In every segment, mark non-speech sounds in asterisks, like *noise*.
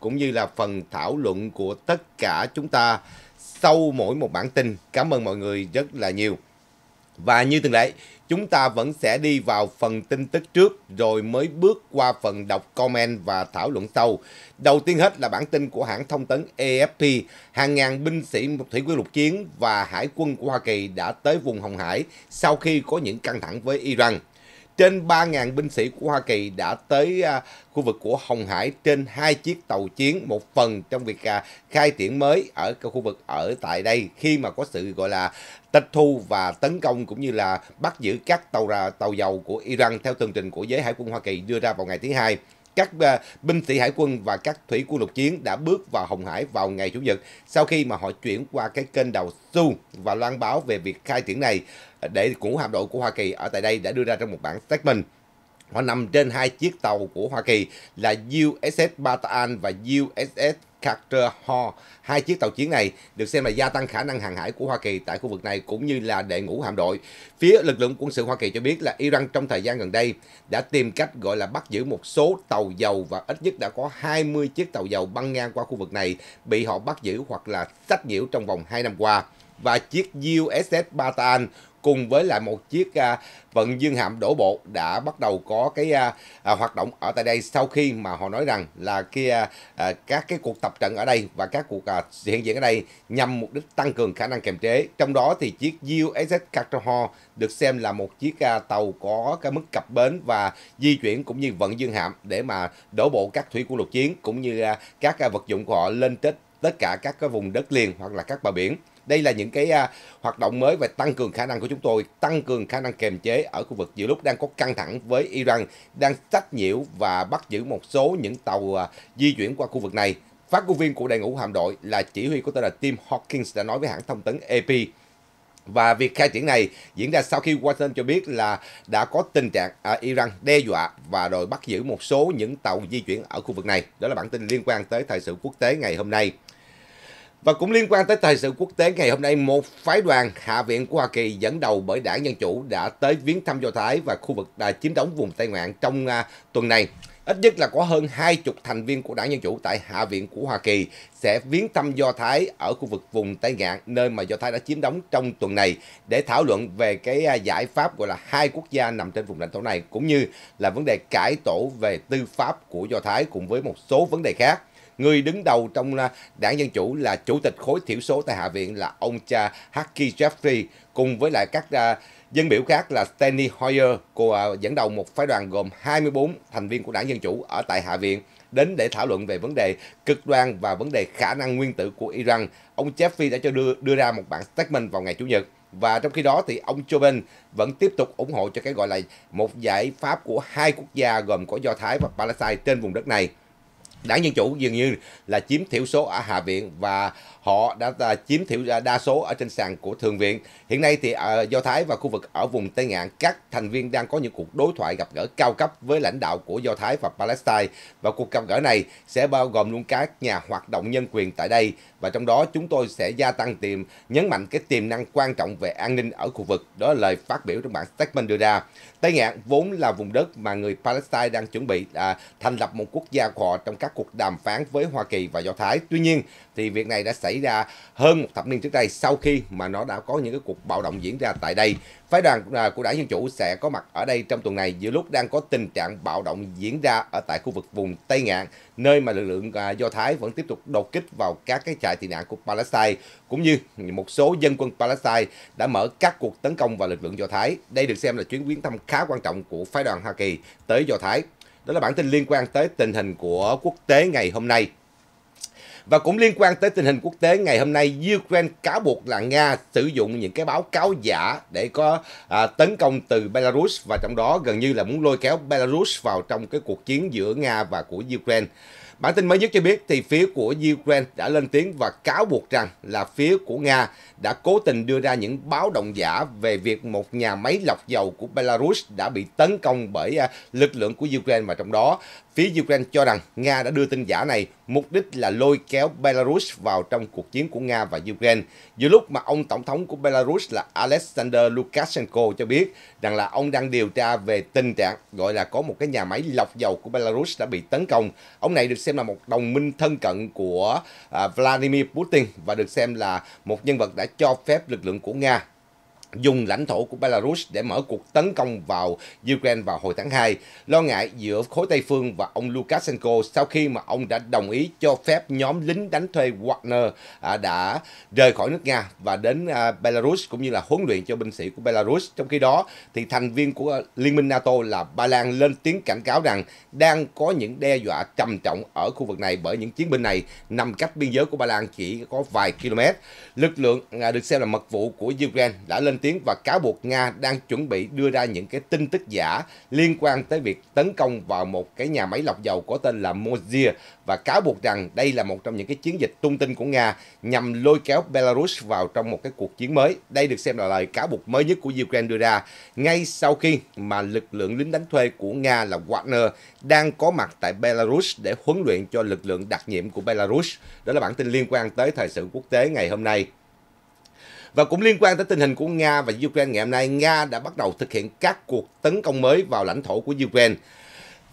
cũng như là phần thảo luận của tất cả chúng ta sau mỗi một bản tin. Cảm ơn mọi người rất là nhiều. Và như thường lệ, chúng ta vẫn sẽ đi vào phần tin tức trước rồi mới bước qua phần đọc comment và thảo luận sau. Đầu tiên hết là bản tin của hãng thông tấn AFP. Hàng ngàn binh sĩ thủy quân lục chiến và hải quân của Hoa Kỳ đã tới vùng Hồng Hải sau khi có những căng thẳng với Iran. Trên 3.000 binh sĩ của Hoa Kỳ đã tới à, khu vực của Hồng Hải trên hai chiếc tàu chiến, một phần trong việc à, khai triển mới ở cái khu vực ở tại đây khi mà có sự gọi là tịch thu và tấn công cũng như là bắt giữ các tàu tàu dầu của Iran theo tường trình của giới hải quân Hoa Kỳ đưa ra vào ngày thứ hai các ờ, binh sĩ hải quân và các thủy quân lục chiến đã bước vào Hồng Hải vào ngày Chủ nhật sau khi mà họ chuyển qua cái kênh đầu Su và loan báo về việc khai triển này để của hạm đội của Hoa Kỳ ở tại đây đã đưa ra trong một bản statement. Họ nằm trên hai chiếc tàu của Hoa Kỳ là USS Bataan và USS Carter Hall. Hai chiếc tàu chiến này được xem là gia tăng khả năng hàng hải của Hoa Kỳ tại khu vực này cũng như là đội ngũ hạm đội. Phía lực lượng quân sự Hoa Kỳ cho biết là Iran trong thời gian gần đây đã tìm cách gọi là bắt giữ một số tàu dầu và ít nhất đã có 20 chiếc tàu dầu băng ngang qua khu vực này bị họ bắt giữ hoặc là tách nhiễu trong vòng 2 năm qua và chiếc USS Bataan cùng với lại một chiếc à, vận dương hạm đổ bộ đã bắt đầu có cái à, à, hoạt động ở tại đây sau khi mà họ nói rằng là kia à, à, các cái cuộc tập trận ở đây và các cuộc à, hiện diện ở đây nhằm mục đích tăng cường khả năng kiềm chế trong đó thì chiếc USS Catraho được xem là một chiếc à, tàu có cái mức cập bến và di chuyển cũng như vận dương hạm để mà đổ bộ các thủy quân lục chiến cũng như à, các à, vật dụng của họ lên tết tất cả các cái vùng đất liền hoặc là các bờ biển đây là những cái à, hoạt động mới về tăng cường khả năng của chúng tôi tăng cường khả năng kiềm chế ở khu vực giữa lúc đang có căng thẳng với Iran đang sách nhiễu và bắt giữ một số những tàu à, di chuyển qua khu vực này phát ngôn viên của đội ngũ hạm đội là chỉ huy của tên là Tim Hawkins đã nói với hãng thông tấn AP và việc khai triển này diễn ra sau khi Washington cho biết là đã có tình trạng ở à, Iran đe dọa và rồi bắt giữ một số những tàu di chuyển ở khu vực này. Đó là bản tin liên quan tới thời sự quốc tế ngày hôm nay. Và cũng liên quan tới thời sự quốc tế ngày hôm nay, một phái đoàn Hạ viện của Hoa Kỳ dẫn đầu bởi đảng Dân Chủ đã tới viếng thăm Do Thái và khu vực đã chiếm đóng vùng Tây Ngoạn trong uh, tuần này. Ít nhất là có hơn 20 thành viên của đảng Dân Chủ tại Hạ viện của Hoa Kỳ sẽ viếng thăm Do Thái ở khu vực vùng Tây Ngạn, nơi mà Do Thái đã chiếm đóng trong tuần này, để thảo luận về cái à, giải pháp gọi là hai quốc gia nằm trên vùng lãnh thổ này, cũng như là vấn đề cải tổ về tư pháp của Do Thái cùng với một số vấn đề khác người đứng đầu trong à, đảng Dân Chủ là Chủ tịch khối thiểu số tại Hạ viện là ông cha Haki Jeffrey cùng với lại các à, dân biểu khác là Steny Hoyer, cô à, dẫn đầu một phái đoàn gồm 24 thành viên của đảng Dân Chủ ở tại Hạ viện đến để thảo luận về vấn đề cực đoan và vấn đề khả năng nguyên tử của Iran. Ông Jeffrey đã cho đưa đưa ra một bản statement vào ngày Chủ nhật. Và trong khi đó thì ông Joe Biden vẫn tiếp tục ủng hộ cho cái gọi là một giải pháp của hai quốc gia gồm có Do Thái và Palestine trên vùng đất này đảng dân chủ dường như là chiếm thiểu số ở hạ viện và họ đã à, chiếm thiểu à, đa số ở trên sàn của thượng viện hiện nay thì à, do thái và khu vực ở vùng tây ngạn các thành viên đang có những cuộc đối thoại gặp gỡ cao cấp với lãnh đạo của do thái và palestine và cuộc gặp gỡ này sẽ bao gồm luôn các nhà hoạt động nhân quyền tại đây và trong đó chúng tôi sẽ gia tăng tiềm nhấn mạnh cái tiềm năng quan trọng về an ninh ở khu vực. Đó là lời phát biểu trong bản statement đưa ra. Tây Ngạn vốn là vùng đất mà người Palestine đang chuẩn bị à, thành lập một quốc gia của họ trong các cuộc đàm phán với Hoa Kỳ và Do Thái. Tuy nhiên thì việc này đã xảy ra hơn một thập niên trước đây sau khi mà nó đã có những cái cuộc bạo động diễn ra tại đây Phái đoàn à, của đảng Dân Chủ sẽ có mặt ở đây trong tuần này giữa lúc đang có tình trạng bạo động diễn ra ở tại khu vực vùng Tây Ngạn, nơi mà lực lượng à, Do Thái vẫn tiếp tục đột kích vào các cái trại tị nạn của Palestine, cũng như một số dân quân Palestine đã mở các cuộc tấn công vào lực lượng Do Thái. Đây được xem là chuyến viếng thăm khá quan trọng của phái đoàn Hoa Kỳ tới Do Thái. Đó là bản tin liên quan tới tình hình của quốc tế ngày hôm nay. Và cũng liên quan tới tình hình quốc tế ngày hôm nay, Ukraine cáo buộc là Nga sử dụng những cái báo cáo giả để có à, tấn công từ Belarus và trong đó gần như là muốn lôi kéo Belarus vào trong cái cuộc chiến giữa Nga và của Ukraine. Bản tin mới nhất cho biết thì phía của Ukraine đã lên tiếng và cáo buộc rằng là phía của Nga đã cố tình đưa ra những báo động giả về việc một nhà máy lọc dầu của Belarus đã bị tấn công bởi à, lực lượng của Ukraine và trong đó Phía Ukraine cho rằng Nga đã đưa tin giả này mục đích là lôi kéo Belarus vào trong cuộc chiến của Nga và Ukraine. Giữa lúc mà ông tổng thống của Belarus là Alexander Lukashenko cho biết rằng là ông đang điều tra về tình trạng gọi là có một cái nhà máy lọc dầu của Belarus đã bị tấn công. Ông này được xem là một đồng minh thân cận của à, Vladimir Putin và được xem là một nhân vật đã cho phép lực lượng của Nga dùng lãnh thổ của Belarus để mở cuộc tấn công vào Ukraine vào hồi tháng 2, lo ngại giữa khối Tây phương và ông Lukashenko sau khi mà ông đã đồng ý cho phép nhóm lính đánh thuê Wagner à, đã rời khỏi nước Nga và đến à, Belarus cũng như là huấn luyện cho binh sĩ của Belarus. Trong khi đó, thì thành viên của Liên minh NATO là Ba Lan lên tiếng cảnh cáo rằng đang có những đe dọa trầm trọng ở khu vực này bởi những chiến binh này nằm cách biên giới của Ba Lan chỉ có vài km. Lực lượng à, được xem là mật vụ của Ukraine đã lên tiếng và cáo buộc Nga đang chuẩn bị đưa ra những cái tin tức giả liên quan tới việc tấn công vào một cái nhà máy lọc dầu có tên là Mozia và cáo buộc rằng đây là một trong những cái chiến dịch tung tin của Nga nhằm lôi kéo Belarus vào trong một cái cuộc chiến mới. Đây được xem là lời cáo buộc mới nhất của Ukraine đưa ra ngay sau khi mà lực lượng lính đánh thuê của Nga là Wagner đang có mặt tại Belarus để huấn luyện cho lực lượng đặc nhiệm của Belarus. Đó là bản tin liên quan tới thời sự quốc tế ngày hôm nay. Và cũng liên quan tới tình hình của Nga và Ukraine ngày hôm nay, Nga đã bắt đầu thực hiện các cuộc tấn công mới vào lãnh thổ của Ukraine.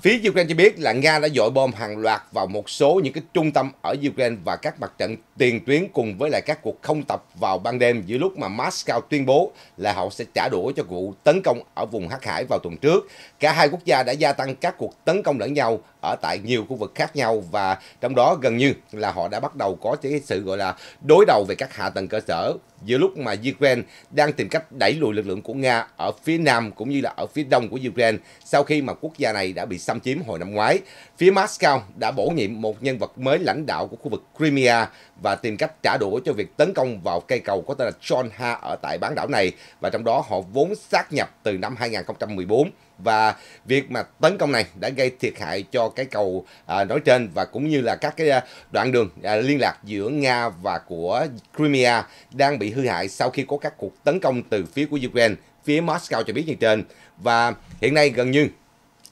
Phía Ukraine cho biết là Nga đã dội bom hàng loạt vào một số những cái trung tâm ở Ukraine và các mặt trận tiền tuyến cùng với lại các cuộc không tập vào ban đêm giữa lúc mà Moscow tuyên bố là họ sẽ trả đũa cho vụ tấn công ở vùng Hắc Hải vào tuần trước. Cả hai quốc gia đã gia tăng các cuộc tấn công lẫn nhau ở tại nhiều khu vực khác nhau và trong đó gần như là họ đã bắt đầu có cái sự gọi là đối đầu về các hạ tầng cơ sở giữa lúc mà Ukraine đang tìm cách đẩy lùi lực lượng của Nga ở phía nam cũng như là ở phía đông của Ukraine sau khi mà quốc gia này đã bị xâm chiếm hồi năm ngoái Phía Moscow đã bổ nhiệm một nhân vật mới lãnh đạo của khu vực Crimea và tìm cách trả đũa cho việc tấn công vào cây cầu có tên là John Ha ở tại bán đảo này và trong đó họ vốn sát nhập từ năm 2014 và việc mà tấn công này đã gây thiệt hại cho cái cầu à, nói trên và cũng như là các cái à, đoạn đường à, liên lạc giữa Nga và của Crimea đang bị hư hại sau khi có các cuộc tấn công từ phía của Ukraine phía Moscow cho biết như trên và hiện nay gần như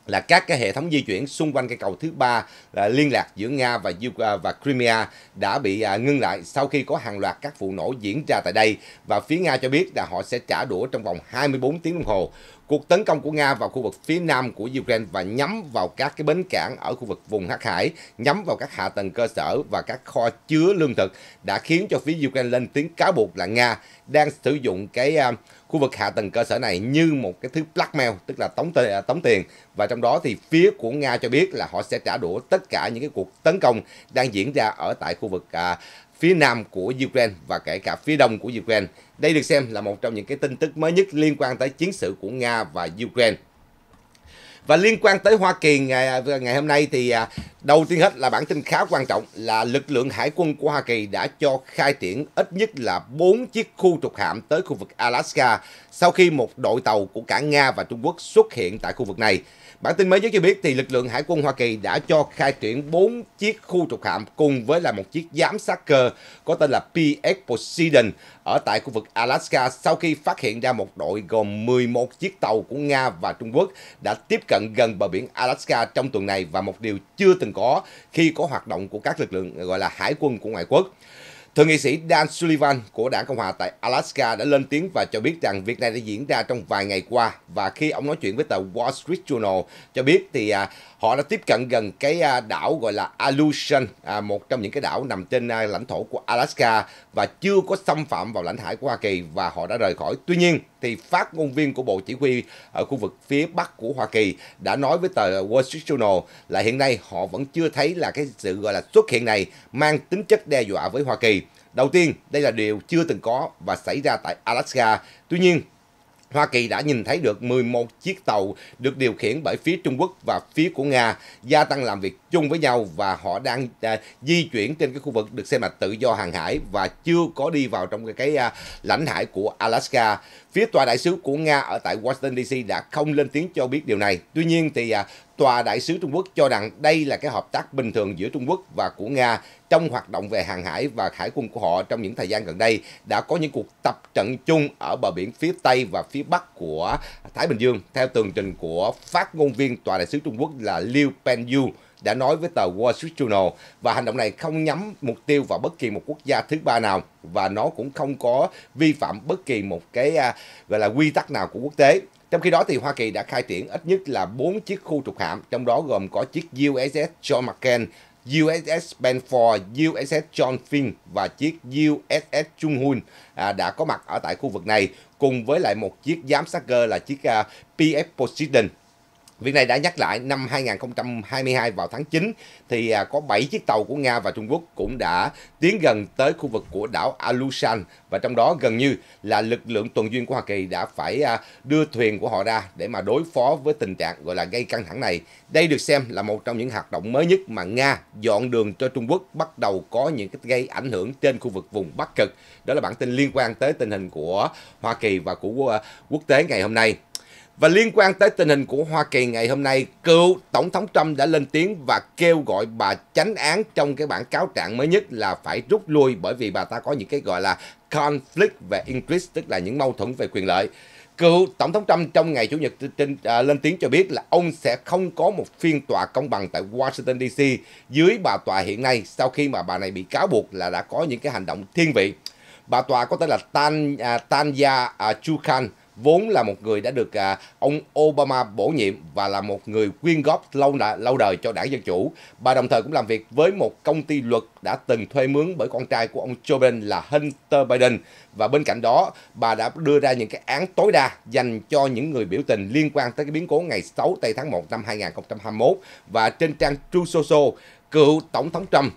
là các cái hệ thống di chuyển xung quanh cây cầu thứ ba là liên lạc giữa Nga và à, và Crimea đã bị à, ngưng lại sau khi có hàng loạt các vụ nổ diễn ra tại đây và phía Nga cho biết là họ sẽ trả đũa trong vòng 24 tiếng đồng hồ. Cuộc tấn công của Nga vào khu vực phía nam của Ukraine và nhắm vào các cái bến cảng ở khu vực vùng Hắc Hải, nhắm vào các hạ tầng cơ sở và các kho chứa lương thực đã khiến cho phía Ukraine lên tiếng cáo buộc là Nga đang sử dụng cái à, khu vực hạ tầng cơ sở này như một cái thứ blackmail tức là tống à, tống tiền và trong đó thì phía của Nga cho biết là họ sẽ trả đũa tất cả những cái cuộc tấn công đang diễn ra ở tại khu vực à, phía nam của Ukraine và kể cả phía đông của Ukraine. Đây được xem là một trong những cái tin tức mới nhất liên quan tới chiến sự của Nga và Ukraine. Và liên quan tới Hoa Kỳ ngày ngày hôm nay thì à, đầu tiên hết là bản tin khá quan trọng là lực lượng hải quân của Hoa Kỳ đã cho khai triển ít nhất là 4 chiếc khu trục hạm tới khu vực Alaska sau khi một đội tàu của cả Nga và Trung Quốc xuất hiện tại khu vực này. Bản tin mới nhất cho biết thì lực lượng Hải quân Hoa Kỳ đã cho khai triển 4 chiếc khu trục hạm cùng với là một chiếc giám sát cơ có tên là PX Poseidon ở tại khu vực Alaska sau khi phát hiện ra một đội gồm 11 chiếc tàu của Nga và Trung Quốc đã tiếp cận gần bờ biển Alaska trong tuần này và một điều chưa từng có khi có hoạt động của các lực lượng gọi là hải quân của ngoại quốc. Thượng nghị sĩ Dan Sullivan của đảng Cộng hòa tại Alaska đã lên tiếng và cho biết rằng việc này đã diễn ra trong vài ngày qua và khi ông nói chuyện với tờ Wall Street Journal cho biết thì à, họ đã tiếp cận gần cái à, đảo gọi là Aleutian, à, một trong những cái đảo nằm trên à, lãnh thổ của Alaska và chưa có xâm phạm vào lãnh hải của Hoa Kỳ và họ đã rời khỏi. Tuy nhiên thì phát ngôn viên của Bộ Chỉ huy ở khu vực phía Bắc của Hoa Kỳ đã nói với tờ Wall Street Journal là hiện nay họ vẫn chưa thấy là cái sự gọi là xuất hiện này mang tính chất đe dọa với Hoa Kỳ. Đầu tiên, đây là điều chưa từng có và xảy ra tại Alaska. Tuy nhiên, Hoa Kỳ đã nhìn thấy được 11 chiếc tàu được điều khiển bởi phía Trung Quốc và phía của Nga gia tăng làm việc chung với nhau và họ đang à, di chuyển trên cái khu vực được xem là tự do hàng hải và chưa có đi vào trong cái, cái à, lãnh hải của Alaska. Phía tòa đại sứ của Nga ở tại Washington DC đã không lên tiếng cho biết điều này. Tuy nhiên thì à, Tòa đại sứ Trung Quốc cho rằng đây là cái hợp tác bình thường giữa Trung Quốc và của Nga trong hoạt động về hàng hải và hải quân của họ trong những thời gian gần đây đã có những cuộc tập trận chung ở bờ biển phía Tây và phía Bắc của Thái Bình Dương. Theo tường trình của phát ngôn viên Tòa đại sứ Trung Quốc là Liu Pengyu đã nói với tờ Wall Street Journal và hành động này không nhắm mục tiêu vào bất kỳ một quốc gia thứ ba nào và nó cũng không có vi phạm bất kỳ một cái à, gọi là quy tắc nào của quốc tế trong khi đó, thì Hoa Kỳ đã khai triển ít nhất là 4 chiếc khu trục hạm, trong đó gồm có chiếc USS John McCain, USS Benford, USS John Fink và chiếc USS Chung Hun à, đã có mặt ở tại khu vực này, cùng với lại một chiếc giám sát cơ là chiếc uh, à, PF Poseidon Việc này đã nhắc lại năm 2022 vào tháng 9 thì à, có 7 chiếc tàu của Nga và Trung Quốc cũng đã tiến gần tới khu vực của đảo Alushan và trong đó gần như là lực lượng tuần duyên của Hoa Kỳ đã phải à, đưa thuyền của họ ra để mà đối phó với tình trạng gọi là gây căng thẳng này. Đây được xem là một trong những hoạt động mới nhất mà Nga dọn đường cho Trung Quốc bắt đầu có những cái gây ảnh hưởng trên khu vực vùng Bắc Cực. Đó là bản tin liên quan tới tình hình của Hoa Kỳ và của à, quốc tế ngày hôm nay. Và liên quan tới tình hình của Hoa Kỳ ngày hôm nay, cựu Tổng thống Trump đã lên tiếng và kêu gọi bà tránh án trong cái bản cáo trạng mới nhất là phải rút lui bởi vì bà ta có những cái gọi là conflict về interest, tức là những mâu thuẫn về quyền lợi. Cựu Tổng thống Trump trong ngày Chủ nhật trên, à, lên tiếng cho biết là ông sẽ không có một phiên tòa công bằng tại Washington DC dưới bà tòa hiện nay sau khi mà bà này bị cáo buộc là đã có những cái hành động thiên vị. Bà tòa có tên là Tan, à, Tanya à, Chukhan, vốn là một người đã được à, ông Obama bổ nhiệm và là một người quyên góp lâu lâu đời cho đảng Dân Chủ. Bà đồng thời cũng làm việc với một công ty luật đã từng thuê mướn bởi con trai của ông Joe Biden là Hunter Biden. Và bên cạnh đó, bà đã đưa ra những cái án tối đa dành cho những người biểu tình liên quan tới cái biến cố ngày 6 tây tháng 1 năm 2021. Và trên trang True Social, cựu Tổng thống Trump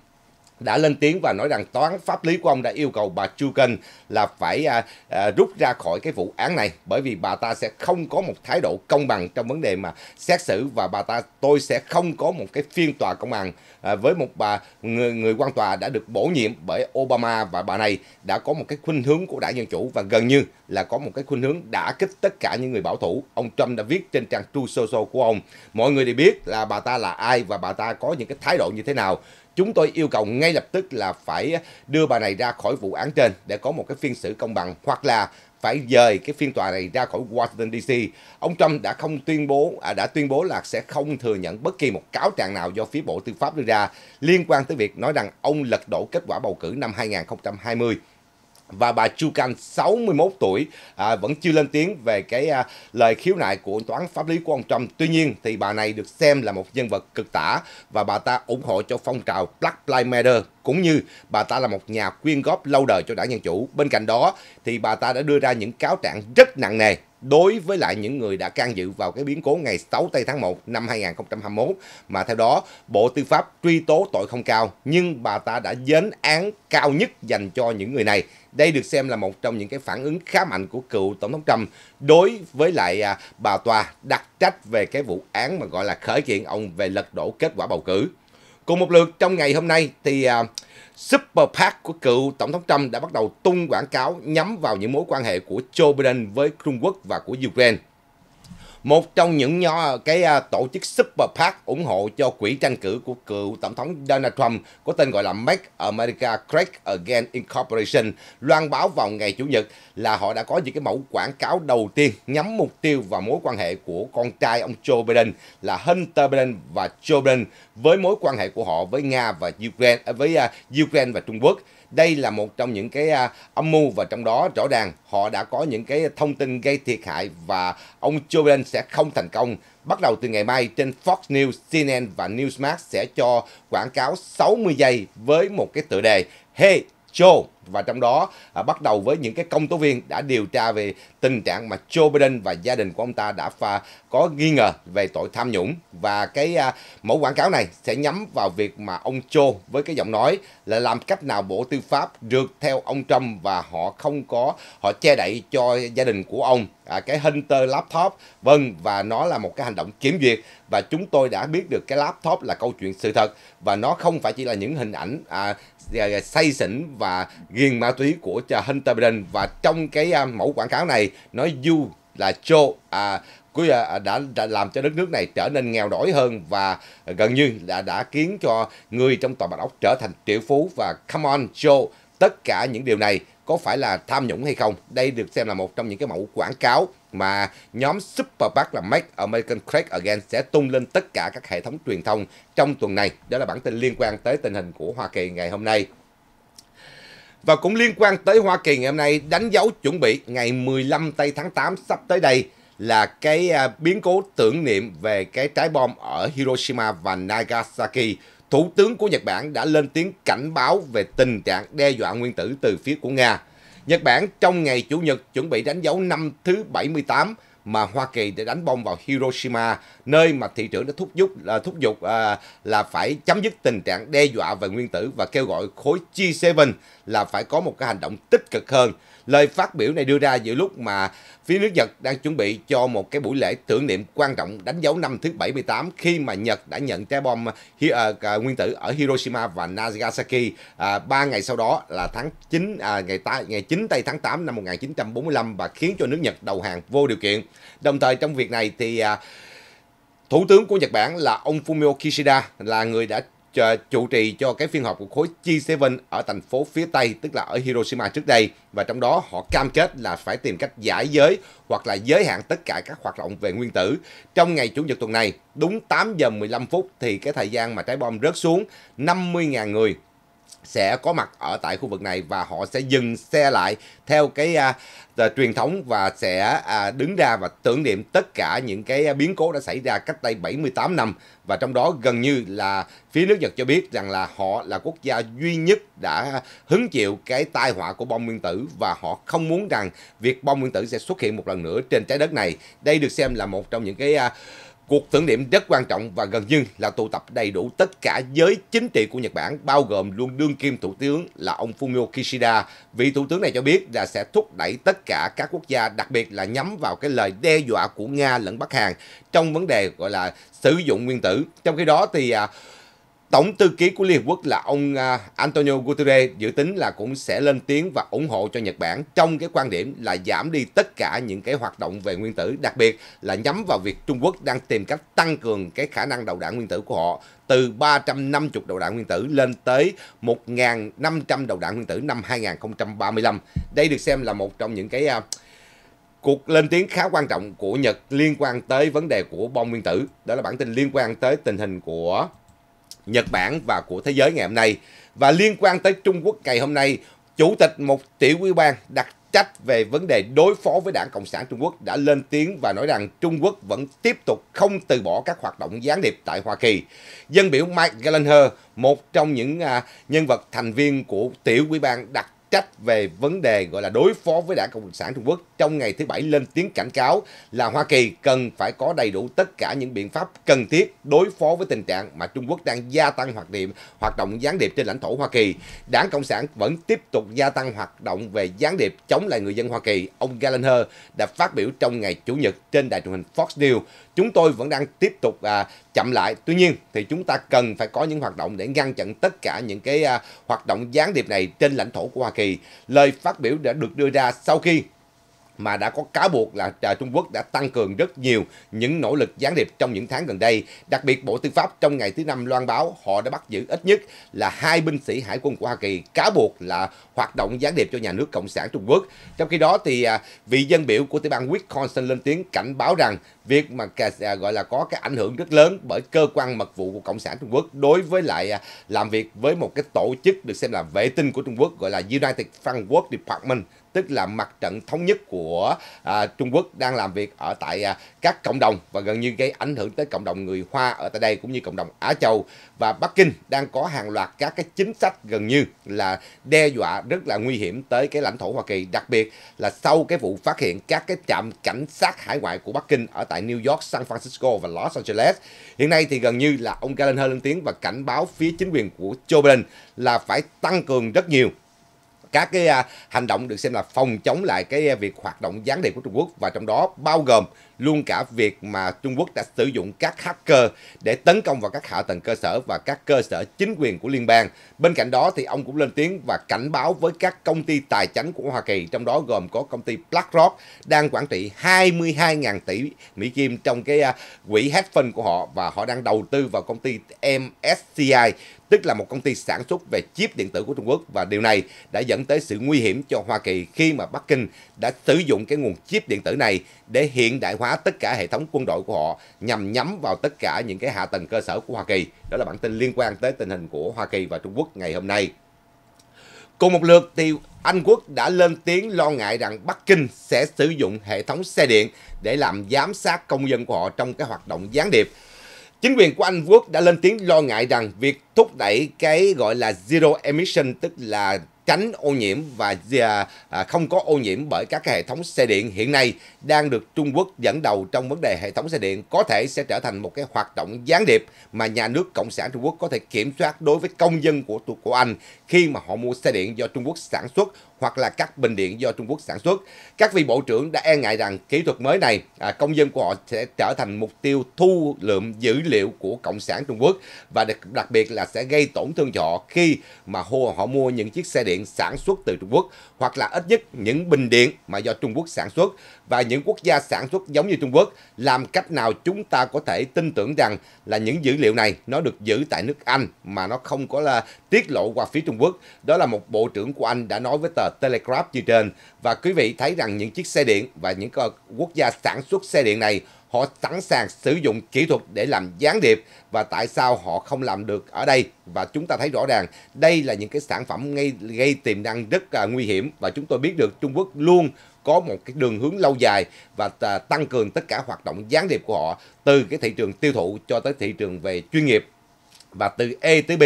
đã lên tiếng và nói rằng toán pháp lý của ông đã yêu cầu bà Chukin là phải à, à, rút ra khỏi cái vụ án này bởi vì bà ta sẽ không có một thái độ công bằng trong vấn đề mà xét xử và bà ta tôi sẽ không có một cái phiên tòa công bằng à, với một bà người người quan tòa đã được bổ nhiệm bởi Obama và bà này đã có một cái khuynh hướng của đảng dân chủ và gần như là có một cái khuynh hướng đã kích tất cả những người bảo thủ ông Trump đã viết trên trang True Social của ông mọi người đều biết là bà ta là ai và bà ta có những cái thái độ như thế nào Chúng tôi yêu cầu ngay lập tức là phải đưa bà này ra khỏi vụ án trên để có một cái phiên xử công bằng hoặc là phải dời cái phiên tòa này ra khỏi Washington DC. Ông Trump đã không tuyên bố à, đã tuyên bố là sẽ không thừa nhận bất kỳ một cáo trạng nào do phía Bộ Tư pháp đưa ra liên quan tới việc nói rằng ông lật đổ kết quả bầu cử năm 2020 và bà Chu Can 61 tuổi à, vẫn chưa lên tiếng về cái à, lời khiếu nại của toán pháp lý của ông Trump. Tuy nhiên thì bà này được xem là một nhân vật cực tả và bà ta ủng hộ cho phong trào Black Lives Matter cũng như bà ta là một nhà quyên góp lâu đời cho đảng Dân Chủ. Bên cạnh đó thì bà ta đã đưa ra những cáo trạng rất nặng nề đối với lại những người đã can dự vào cái biến cố ngày 6 tây tháng 1 năm 2021 mà theo đó Bộ Tư pháp truy tố tội không cao nhưng bà ta đã dến án cao nhất dành cho những người này. Đây được xem là một trong những cái phản ứng khá mạnh của cựu Tổng thống Trump đối với lại à, bà tòa đặt trách về cái vụ án mà gọi là khởi kiện ông về lật đổ kết quả bầu cử. Cùng một lượt trong ngày hôm nay thì à, Super PAC của cựu Tổng thống Trump đã bắt đầu tung quảng cáo nhắm vào những mối quan hệ của Joe Biden với Trung Quốc và của Ukraine một trong những nho cái à, tổ chức Super PAC ủng hộ cho quỹ tranh cử của cựu tổng thống Donald Trump có tên gọi là Make America Great Again Incorporation loan báo vào ngày chủ nhật là họ đã có những cái mẫu quảng cáo đầu tiên nhắm mục tiêu vào mối quan hệ của con trai ông Joe Biden là Hunter Biden và Joe Biden với mối quan hệ của họ với Nga và Ukraine à, với uh, Ukraine và Trung Quốc đây là một trong những cái à, âm mưu và trong đó rõ ràng họ đã có những cái thông tin gây thiệt hại và ông Joe Biden sẽ không thành công. Bắt đầu từ ngày mai trên Fox News, CNN và Newsmax sẽ cho quảng cáo 60 giây với một cái tựa đề Hey Joe! và trong đó à, bắt đầu với những cái công tố viên đã điều tra về tình trạng mà Joe Biden và gia đình của ông ta đã pha có nghi ngờ về tội tham nhũng và cái à, mẫu quảng cáo này sẽ nhắm vào việc mà ông Joe với cái giọng nói là làm cách nào Bộ Tư pháp rượt theo ông Trump và họ không có họ che đậy cho gia đình của ông à, cái Hunter laptop vâng và nó là một cái hành động kiểm duyệt và chúng tôi đã biết được cái laptop là câu chuyện sự thật và nó không phải chỉ là những hình ảnh à, À, à, say xỉn và ghiền ma túy của Hunter Biden và trong cái à, mẫu quảng cáo này nói you là Joe à, đã, đã làm cho đất nước này trở nên nghèo đói hơn và gần như đã đã khiến cho người trong tòa bạch ốc trở thành triệu phú và come on Joe tất cả những điều này có phải là tham nhũng hay không. Đây được xem là một trong những cái mẫu quảng cáo mà nhóm Superback là Make American Crack Again sẽ tung lên tất cả các hệ thống truyền thông trong tuần này. Đó là bản tin liên quan tới tình hình của Hoa Kỳ ngày hôm nay. Và cũng liên quan tới Hoa Kỳ ngày hôm nay đánh dấu chuẩn bị ngày 15 tây tháng 8 sắp tới đây là cái à, biến cố tưởng niệm về cái trái bom ở Hiroshima và Nagasaki Thủ tướng của Nhật Bản đã lên tiếng cảnh báo về tình trạng đe dọa nguyên tử từ phía của Nga. Nhật Bản trong ngày Chủ nhật chuẩn bị đánh dấu năm thứ 78 mà Hoa Kỳ đã đánh bom vào Hiroshima, nơi mà thị trưởng đã thúc giục là thúc giục à, là phải chấm dứt tình trạng đe dọa về nguyên tử và kêu gọi khối G7 là phải có một cái hành động tích cực hơn. Lời phát biểu này đưa ra giữa lúc mà phía nước Nhật đang chuẩn bị cho một cái buổi lễ tưởng niệm quan trọng đánh dấu năm thứ 78 khi mà Nhật đã nhận trái bom hi, uh, nguyên tử ở Hiroshima và Nagasaki. À, 3 ngày sau đó là tháng 9 à, ngày ta, ngày 9 tây tháng 8 năm 1945 và khiến cho nước Nhật đầu hàng vô điều kiện. Đồng thời trong việc này thì à, Thủ tướng của Nhật Bản là ông Fumio Kishida là người đã chủ trì cho cái phiên họp của khối G7 ở thành phố phía Tây, tức là ở Hiroshima trước đây. Và trong đó họ cam kết là phải tìm cách giải giới hoặc là giới hạn tất cả các hoạt động về nguyên tử. Trong ngày Chủ nhật tuần này, đúng 8 giờ 15 phút thì cái thời gian mà trái bom rớt xuống 50.000 người sẽ có mặt ở tại khu vực này và họ sẽ dừng xe lại theo cái à, truyền thống và sẽ à, đứng ra và tưởng niệm tất cả những cái biến cố đã xảy ra cách đây 78 năm và trong đó gần như là phía nước Nhật cho biết rằng là họ là quốc gia duy nhất đã hứng chịu cái tai họa của bom nguyên tử và họ không muốn rằng việc bom nguyên tử sẽ xuất hiện một lần nữa trên trái đất này. Đây được xem là một trong những cái à, Cuộc thử nghiệm rất quan trọng và gần như là tụ tập đầy đủ tất cả giới chính trị của Nhật Bản, bao gồm luôn đương kim thủ tướng là ông Fumio Kishida. Vị thủ tướng này cho biết là sẽ thúc đẩy tất cả các quốc gia, đặc biệt là nhắm vào cái lời đe dọa của Nga lẫn Bắc Hàn trong vấn đề gọi là sử dụng nguyên tử. Trong khi đó thì... À, Tổng thư ký của Liên Hợp Quốc là ông à, Antonio Guterres dự tính là cũng sẽ lên tiếng và ủng hộ cho Nhật Bản trong cái quan điểm là giảm đi tất cả những cái hoạt động về nguyên tử, đặc biệt là nhắm vào việc Trung Quốc đang tìm cách tăng cường cái khả năng đầu đạn nguyên tử của họ từ 350 đầu đạn nguyên tử lên tới 1.500 đầu đạn nguyên tử năm 2035. Đây được xem là một trong những cái uh, cuộc lên tiếng khá quan trọng của Nhật liên quan tới vấn đề của bom nguyên tử. Đó là bản tin liên quan tới tình hình của Nhật Bản và của thế giới ngày hôm nay. Và liên quan tới Trung Quốc ngày hôm nay, Chủ tịch một tiểu ủy ban đặc trách về vấn đề đối phó với Đảng Cộng sản Trung Quốc đã lên tiếng và nói rằng Trung Quốc vẫn tiếp tục không từ bỏ các hoạt động gián điệp tại Hoa Kỳ. Dân biểu Mike Gallagher, một trong những à, nhân vật thành viên của tiểu ủy ban đặc trách về vấn đề gọi là đối phó với đảng Cộng sản Trung Quốc trong ngày thứ Bảy lên tiếng cảnh cáo là Hoa Kỳ cần phải có đầy đủ tất cả những biện pháp cần thiết đối phó với tình trạng mà Trung Quốc đang gia tăng hoạt điểm hoạt động gián điệp trên lãnh thổ Hoa Kỳ. Đảng Cộng sản vẫn tiếp tục gia tăng hoạt động về gián điệp chống lại người dân Hoa Kỳ. Ông Gallagher đã phát biểu trong ngày Chủ nhật trên đài truyền hình Fox News chúng tôi vẫn đang tiếp tục à, chậm lại tuy nhiên thì chúng ta cần phải có những hoạt động để ngăn chặn tất cả những cái à, hoạt động gián điệp này trên lãnh thổ của Hoa Kỳ lời phát biểu đã được đưa ra sau khi mà đã có cáo buộc là à, Trung Quốc đã tăng cường rất nhiều những nỗ lực gián điệp trong những tháng gần đây. Đặc biệt Bộ Tư pháp trong ngày thứ năm loan báo họ đã bắt giữ ít nhất là hai binh sĩ hải quân của Hoa Kỳ cáo buộc là hoạt động gián điệp cho nhà nước Cộng sản Trung Quốc. Trong khi đó thì à, vị dân biểu của tiểu bang Wisconsin lên tiếng cảnh báo rằng việc mà à, gọi là có cái ảnh hưởng rất lớn bởi cơ quan mật vụ của Cộng sản Trung Quốc đối với lại làm việc với một cái tổ chức được xem là vệ tinh của Trung Quốc gọi là United Frankfurt Department tức là mặt trận thống nhất của à, Trung Quốc đang làm việc ở tại à, các cộng đồng và gần như gây ảnh hưởng tới cộng đồng người Hoa ở tại đây cũng như cộng đồng Á Châu và Bắc Kinh đang có hàng loạt các cái chính sách gần như là đe dọa rất là nguy hiểm tới cái lãnh thổ Hoa Kỳ đặc biệt là sau cái vụ phát hiện các cái trạm cảnh sát hải ngoại của Bắc Kinh ở tại New York, San Francisco và Los Angeles hiện nay thì gần như là ông Gallagher lên tiếng và cảnh báo phía chính quyền của Joe Biden là phải tăng cường rất nhiều các cái à, hành động được xem là phòng chống lại cái à, việc hoạt động gián điệp của Trung Quốc và trong đó bao gồm luôn cả việc mà Trung Quốc đã sử dụng các hacker để tấn công vào các hạ tầng cơ sở và các cơ sở chính quyền của liên bang. Bên cạnh đó thì ông cũng lên tiếng và cảnh báo với các công ty tài chính của Hoa Kỳ, trong đó gồm có công ty BlackRock đang quản trị 22.000 tỷ Mỹ Kim trong cái à, quỹ hedge fund của họ và họ đang đầu tư vào công ty MSCI tức là một công ty sản xuất về chip điện tử của Trung Quốc và điều này đã dẫn tới sự nguy hiểm cho Hoa Kỳ khi mà Bắc Kinh đã sử dụng cái nguồn chip điện tử này để hiện đại hóa tất cả hệ thống quân đội của họ nhằm nhắm vào tất cả những cái hạ tầng cơ sở của Hoa Kỳ. Đó là bản tin liên quan tới tình hình của Hoa Kỳ và Trung Quốc ngày hôm nay. Cùng một lượt thì Anh Quốc đã lên tiếng lo ngại rằng Bắc Kinh sẽ sử dụng hệ thống xe điện để làm giám sát công dân của họ trong cái hoạt động gián điệp Chính quyền của Anh Quốc đã lên tiếng lo ngại rằng việc thúc đẩy cái gọi là zero emission tức là tránh ô nhiễm và à, à, không có ô nhiễm bởi các hệ thống xe điện hiện nay đang được Trung Quốc dẫn đầu trong vấn đề hệ thống xe điện có thể sẽ trở thành một cái hoạt động gián điệp mà nhà nước Cộng sản Trung Quốc có thể kiểm soát đối với công dân của của Anh khi mà họ mua xe điện do Trung Quốc sản xuất hoặc là các bình điện do Trung Quốc sản xuất. Các vị bộ trưởng đã e ngại rằng kỹ thuật mới này, à, công dân của họ sẽ trở thành mục tiêu thu lượm dữ liệu của Cộng sản Trung Quốc và đặc, biệt là sẽ gây tổn thương cho họ khi mà họ mua những chiếc xe điện sản xuất từ Trung Quốc hoặc là ít nhất những bình điện mà do Trung Quốc sản xuất và những quốc gia sản xuất giống như Trung Quốc, làm cách nào chúng ta có thể tin tưởng rằng là những dữ liệu này nó được giữ tại nước Anh mà nó không có là tiết lộ qua phía Trung Quốc. Đó là một bộ trưởng của Anh đã nói với tờ Telegraph như trên. Và quý vị thấy rằng những chiếc xe điện và những quốc gia sản xuất xe điện này họ sẵn sàng sử dụng kỹ thuật để làm gián điệp và tại sao họ không làm được ở đây và chúng ta thấy rõ ràng đây là những cái sản phẩm ngay gây tiềm năng rất là nguy hiểm và chúng tôi biết được Trung Quốc luôn có một cái đường hướng lâu dài và tăng cường tất cả hoạt động gián điệp của họ từ cái thị trường tiêu thụ cho tới thị trường về chuyên nghiệp và từ E tới B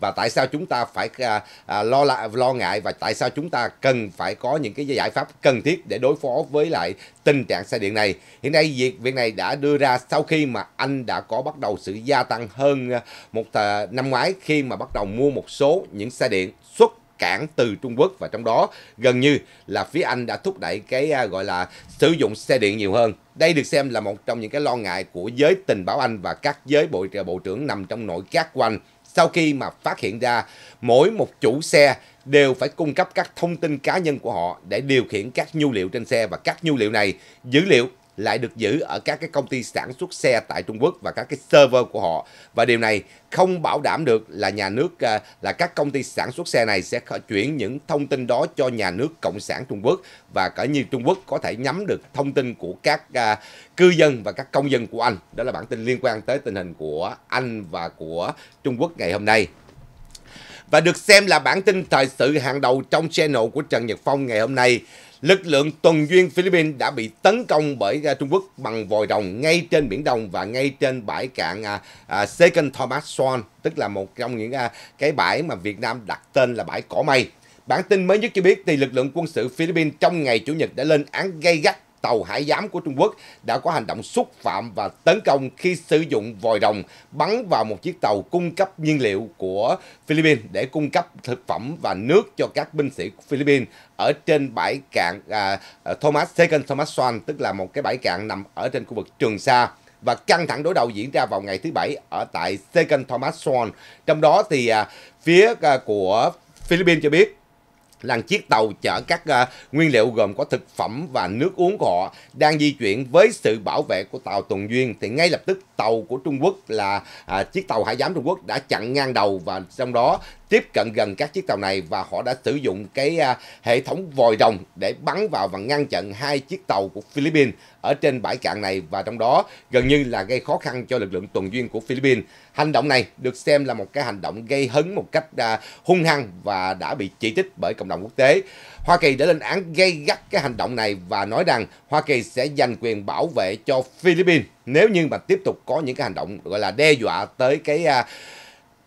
và tại sao chúng ta phải à, à, lo lại lo ngại và tại sao chúng ta cần phải có những cái giải pháp cần thiết để đối phó với lại tình trạng xe điện này hiện nay việc việc này đã đưa ra sau khi mà anh đã có bắt đầu sự gia tăng hơn à, một à, năm ngoái khi mà bắt đầu mua một số những xe điện cản từ Trung Quốc và trong đó gần như là phía Anh đã thúc đẩy cái à, gọi là sử dụng xe điện nhiều hơn. Đây được xem là một trong những cái lo ngại của giới tình báo Anh và các giới bộ bộ trưởng nằm trong nội các của Anh sau khi mà phát hiện ra mỗi một chủ xe đều phải cung cấp các thông tin cá nhân của họ để điều khiển các nhu liệu trên xe và các nhu liệu này dữ liệu lại được giữ ở các cái công ty sản xuất xe tại Trung Quốc và các cái server của họ và điều này không bảo đảm được là nhà nước à, là các công ty sản xuất xe này sẽ chuyển những thông tin đó cho nhà nước cộng sản Trung Quốc và cả như Trung Quốc có thể nhắm được thông tin của các à, cư dân và các công dân của Anh. Đó là bản tin liên quan tới tình hình của Anh và của Trung Quốc ngày hôm nay và được xem là bản tin thời sự hàng đầu trong channel của Trần Nhật Phong ngày hôm nay lực lượng tuần duyên Philippines đã bị tấn công bởi à, Trung Quốc bằng vòi rồng ngay trên Biển Đông và ngay trên bãi cạn à, à, Second Thomas Swan, tức là một trong những cái bãi mà Việt Nam đặt tên là bãi cỏ mây. Bản tin mới nhất cho biết thì lực lượng quân sự Philippines trong ngày Chủ nhật đã lên án gay gắt tàu hải giám của Trung Quốc đã có hành động xúc phạm và tấn công khi sử dụng vòi rồng bắn vào một chiếc tàu cung cấp nhiên liệu của Philippines để cung cấp thực phẩm và nước cho các binh sĩ của Philippines ở trên bãi cạn à, à Thomas Second Thomas Swan, tức là một cái bãi cạn nằm ở trên khu vực Trường Sa và căng thẳng đối đầu diễn ra vào ngày thứ bảy ở tại Second Thomas Swan. Trong đó thì à, phía à, của Philippines cho biết là chiếc tàu chở các uh, nguyên liệu gồm có thực phẩm và nước uống của họ đang di chuyển với sự bảo vệ của tàu Tuần Duyên thì ngay lập tức tàu của Trung Quốc là uh, chiếc tàu hải giám Trung Quốc đã chặn ngang đầu và trong đó tiếp cận gần các chiếc tàu này và họ đã sử dụng cái à, hệ thống vòi rồng để bắn vào và ngăn chặn hai chiếc tàu của Philippines ở trên bãi cạn này và trong đó gần như là gây khó khăn cho lực lượng tuần duyên của Philippines. Hành động này được xem là một cái hành động gây hấn một cách à, hung hăng và đã bị chỉ trích bởi cộng đồng quốc tế. Hoa Kỳ đã lên án gây gắt cái hành động này và nói rằng Hoa Kỳ sẽ giành quyền bảo vệ cho Philippines nếu như mà tiếp tục có những cái hành động gọi là đe dọa tới cái à,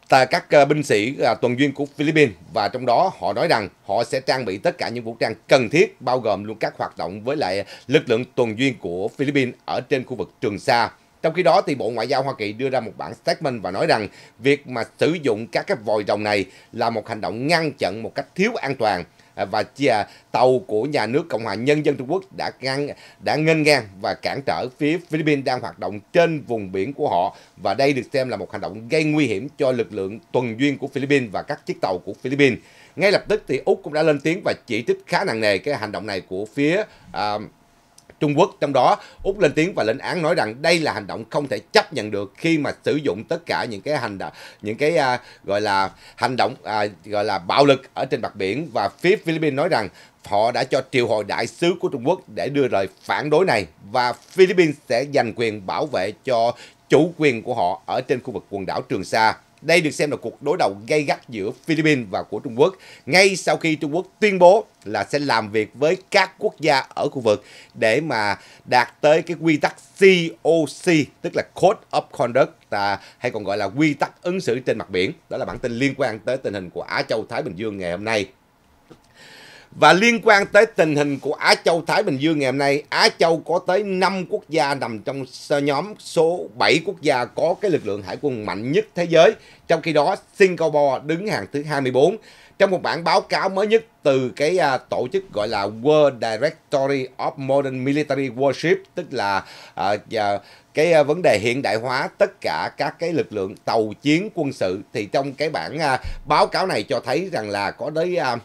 ta, các ờ, binh sĩ à, tuần duyên của Philippines và trong đó họ nói rằng họ sẽ trang bị tất cả những vũ trang cần thiết bao gồm luôn các hoạt động với lại lực lượng tuần duyên của Philippines ở trên khu vực Trường Sa. Trong khi đó thì Bộ Ngoại giao Hoa Kỳ đưa ra một bản statement và nói rằng việc mà sử dụng các cái vòi rồng này là một hành động ngăn chặn một cách thiếu an toàn À, và à, tàu của nhà nước Cộng hòa Nhân dân Trung Quốc đã ngăn đã nghênh ngang và cản trở phía Philippines đang hoạt động trên vùng biển của họ và đây được xem là một hành động gây nguy hiểm cho lực lượng tuần duyên của Philippines và các chiếc tàu của Philippines. Ngay lập tức thì Úc cũng đã lên tiếng và chỉ trích khá nặng nề cái hành động này của phía uh, Trung Quốc. Trong đó, Úc lên tiếng và lên án nói rằng đây là hành động không thể chấp nhận được khi mà sử dụng tất cả những cái hành động, những cái à, gọi là hành động à, gọi là bạo lực ở trên mặt biển và phía Philippines nói rằng họ đã cho triệu hồi đại sứ của Trung Quốc để đưa lời phản đối này và Philippines sẽ giành quyền bảo vệ cho chủ quyền của họ ở trên khu vực quần đảo Trường Sa. Đây được xem là cuộc đối đầu gay gắt giữa Philippines và của Trung Quốc ngay sau khi Trung Quốc tuyên bố là sẽ làm việc với các quốc gia ở khu vực để mà đạt tới cái quy tắc COC tức là Code of Conduct à, hay còn gọi là quy tắc ứng xử trên mặt biển. Đó là bản tin liên quan tới tình hình của Á Châu Thái Bình Dương ngày hôm nay. Và liên quan tới tình hình của Á Châu Thái Bình Dương ngày hôm nay, Á Châu có tới 5 quốc gia nằm trong nhóm số 7 quốc gia có cái lực lượng hải quân mạnh nhất thế giới, trong khi đó Singapore đứng hàng thứ 24. Trong một bản báo cáo mới nhất từ cái à, tổ chức gọi là World Directory of Modern Military Warship, tức là à, à, cái à, vấn đề hiện đại hóa tất cả các cái lực lượng tàu chiến quân sự, thì trong cái bản à, báo cáo này cho thấy rằng là có tới à,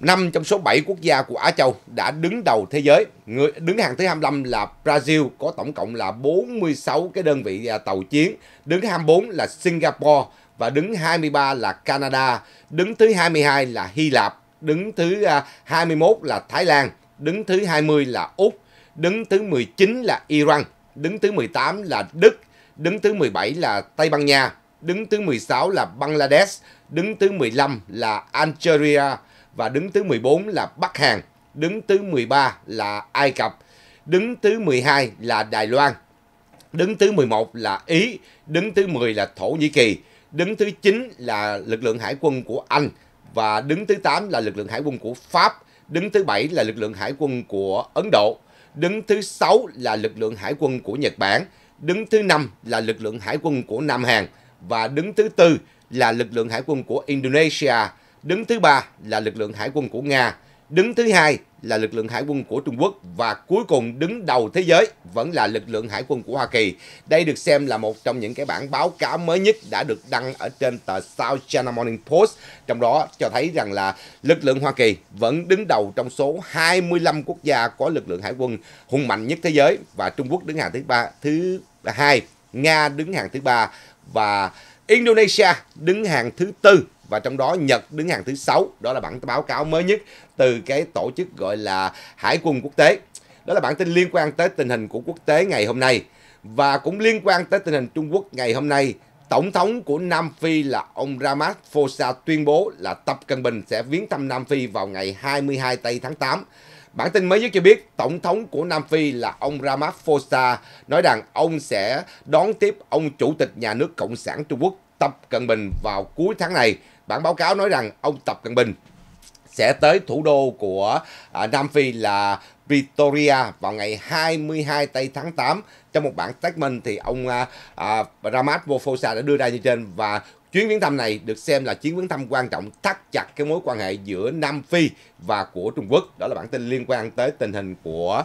5 trong số 7 quốc gia của Á Châu đã đứng đầu thế giới. Người đứng hàng thứ 25 là Brazil có tổng cộng là 46 cái đơn vị à, tàu chiến, đứng 24 là Singapore và đứng 23 là Canada, đứng thứ 22 là Hy Lạp, đứng thứ 21 à, là Thái Lan, đứng thứ 20 là Úc, đứng thứ 19 là Iran, đứng thứ 18 là Đức, đứng thứ 17 là Tây Ban Nha, đứng thứ 16 là Bangladesh, đứng thứ 15 là Algeria và đứng thứ 14 là Bắc Hàn, đứng thứ 13 là Ai Cập, đứng thứ 12 là Đài Loan, đứng thứ 11 là Ý, đứng thứ 10 là Thổ Nhĩ Kỳ, đứng thứ 9 là lực lượng hải quân của Anh và đứng thứ 8 là lực lượng hải quân của Pháp, đứng thứ 7 là lực lượng hải quân của Ấn Độ, đứng thứ 6 là lực lượng hải quân của Nhật Bản, đứng thứ 5 là lực lượng hải quân của Nam Hàn và đứng thứ 4 là lực lượng hải quân của Indonesia. Đứng thứ ba là lực lượng hải quân của Nga. Đứng thứ hai là lực lượng hải quân của Trung Quốc và cuối cùng đứng đầu thế giới vẫn là lực lượng hải quân của Hoa Kỳ. Đây được xem là một trong những cái bản báo cáo mới nhất đã được đăng ở trên tờ South China Morning Post. Trong đó cho thấy rằng là lực lượng Hoa Kỳ vẫn đứng đầu trong số 25 quốc gia có lực lượng hải quân hùng mạnh nhất thế giới và Trung Quốc đứng hàng thứ ba thứ hai, Nga đứng hàng thứ ba và Indonesia đứng hàng thứ tư và trong đó Nhật đứng hàng thứ sáu đó là bản báo cáo mới nhất từ cái tổ chức gọi là Hải quân quốc tế. Đó là bản tin liên quan tới tình hình của quốc tế ngày hôm nay và cũng liên quan tới tình hình Trung Quốc ngày hôm nay. Tổng thống của Nam Phi là ông Ramaphosa tuyên bố là Tập Cận Bình sẽ viếng thăm Nam Phi vào ngày 22 tây tháng 8. Bản tin mới nhất cho biết Tổng thống của Nam Phi là ông Ramaphosa nói rằng ông sẽ đón tiếp ông Chủ tịch Nhà nước Cộng sản Trung Quốc Tập Cận Bình vào cuối tháng này Bản báo cáo nói rằng ông Tập Cận Bình sẽ tới thủ đô của à, Nam Phi là victoria vào ngày 22 tây tháng 8. Trong một bản statement thì ông à, à, Ramat Vofosa đã đưa ra như trên và chuyến viếng thăm này được xem là chuyến viếng thăm quan trọng thắt chặt cái mối quan hệ giữa Nam Phi và của Trung Quốc. Đó là bản tin liên quan tới tình hình của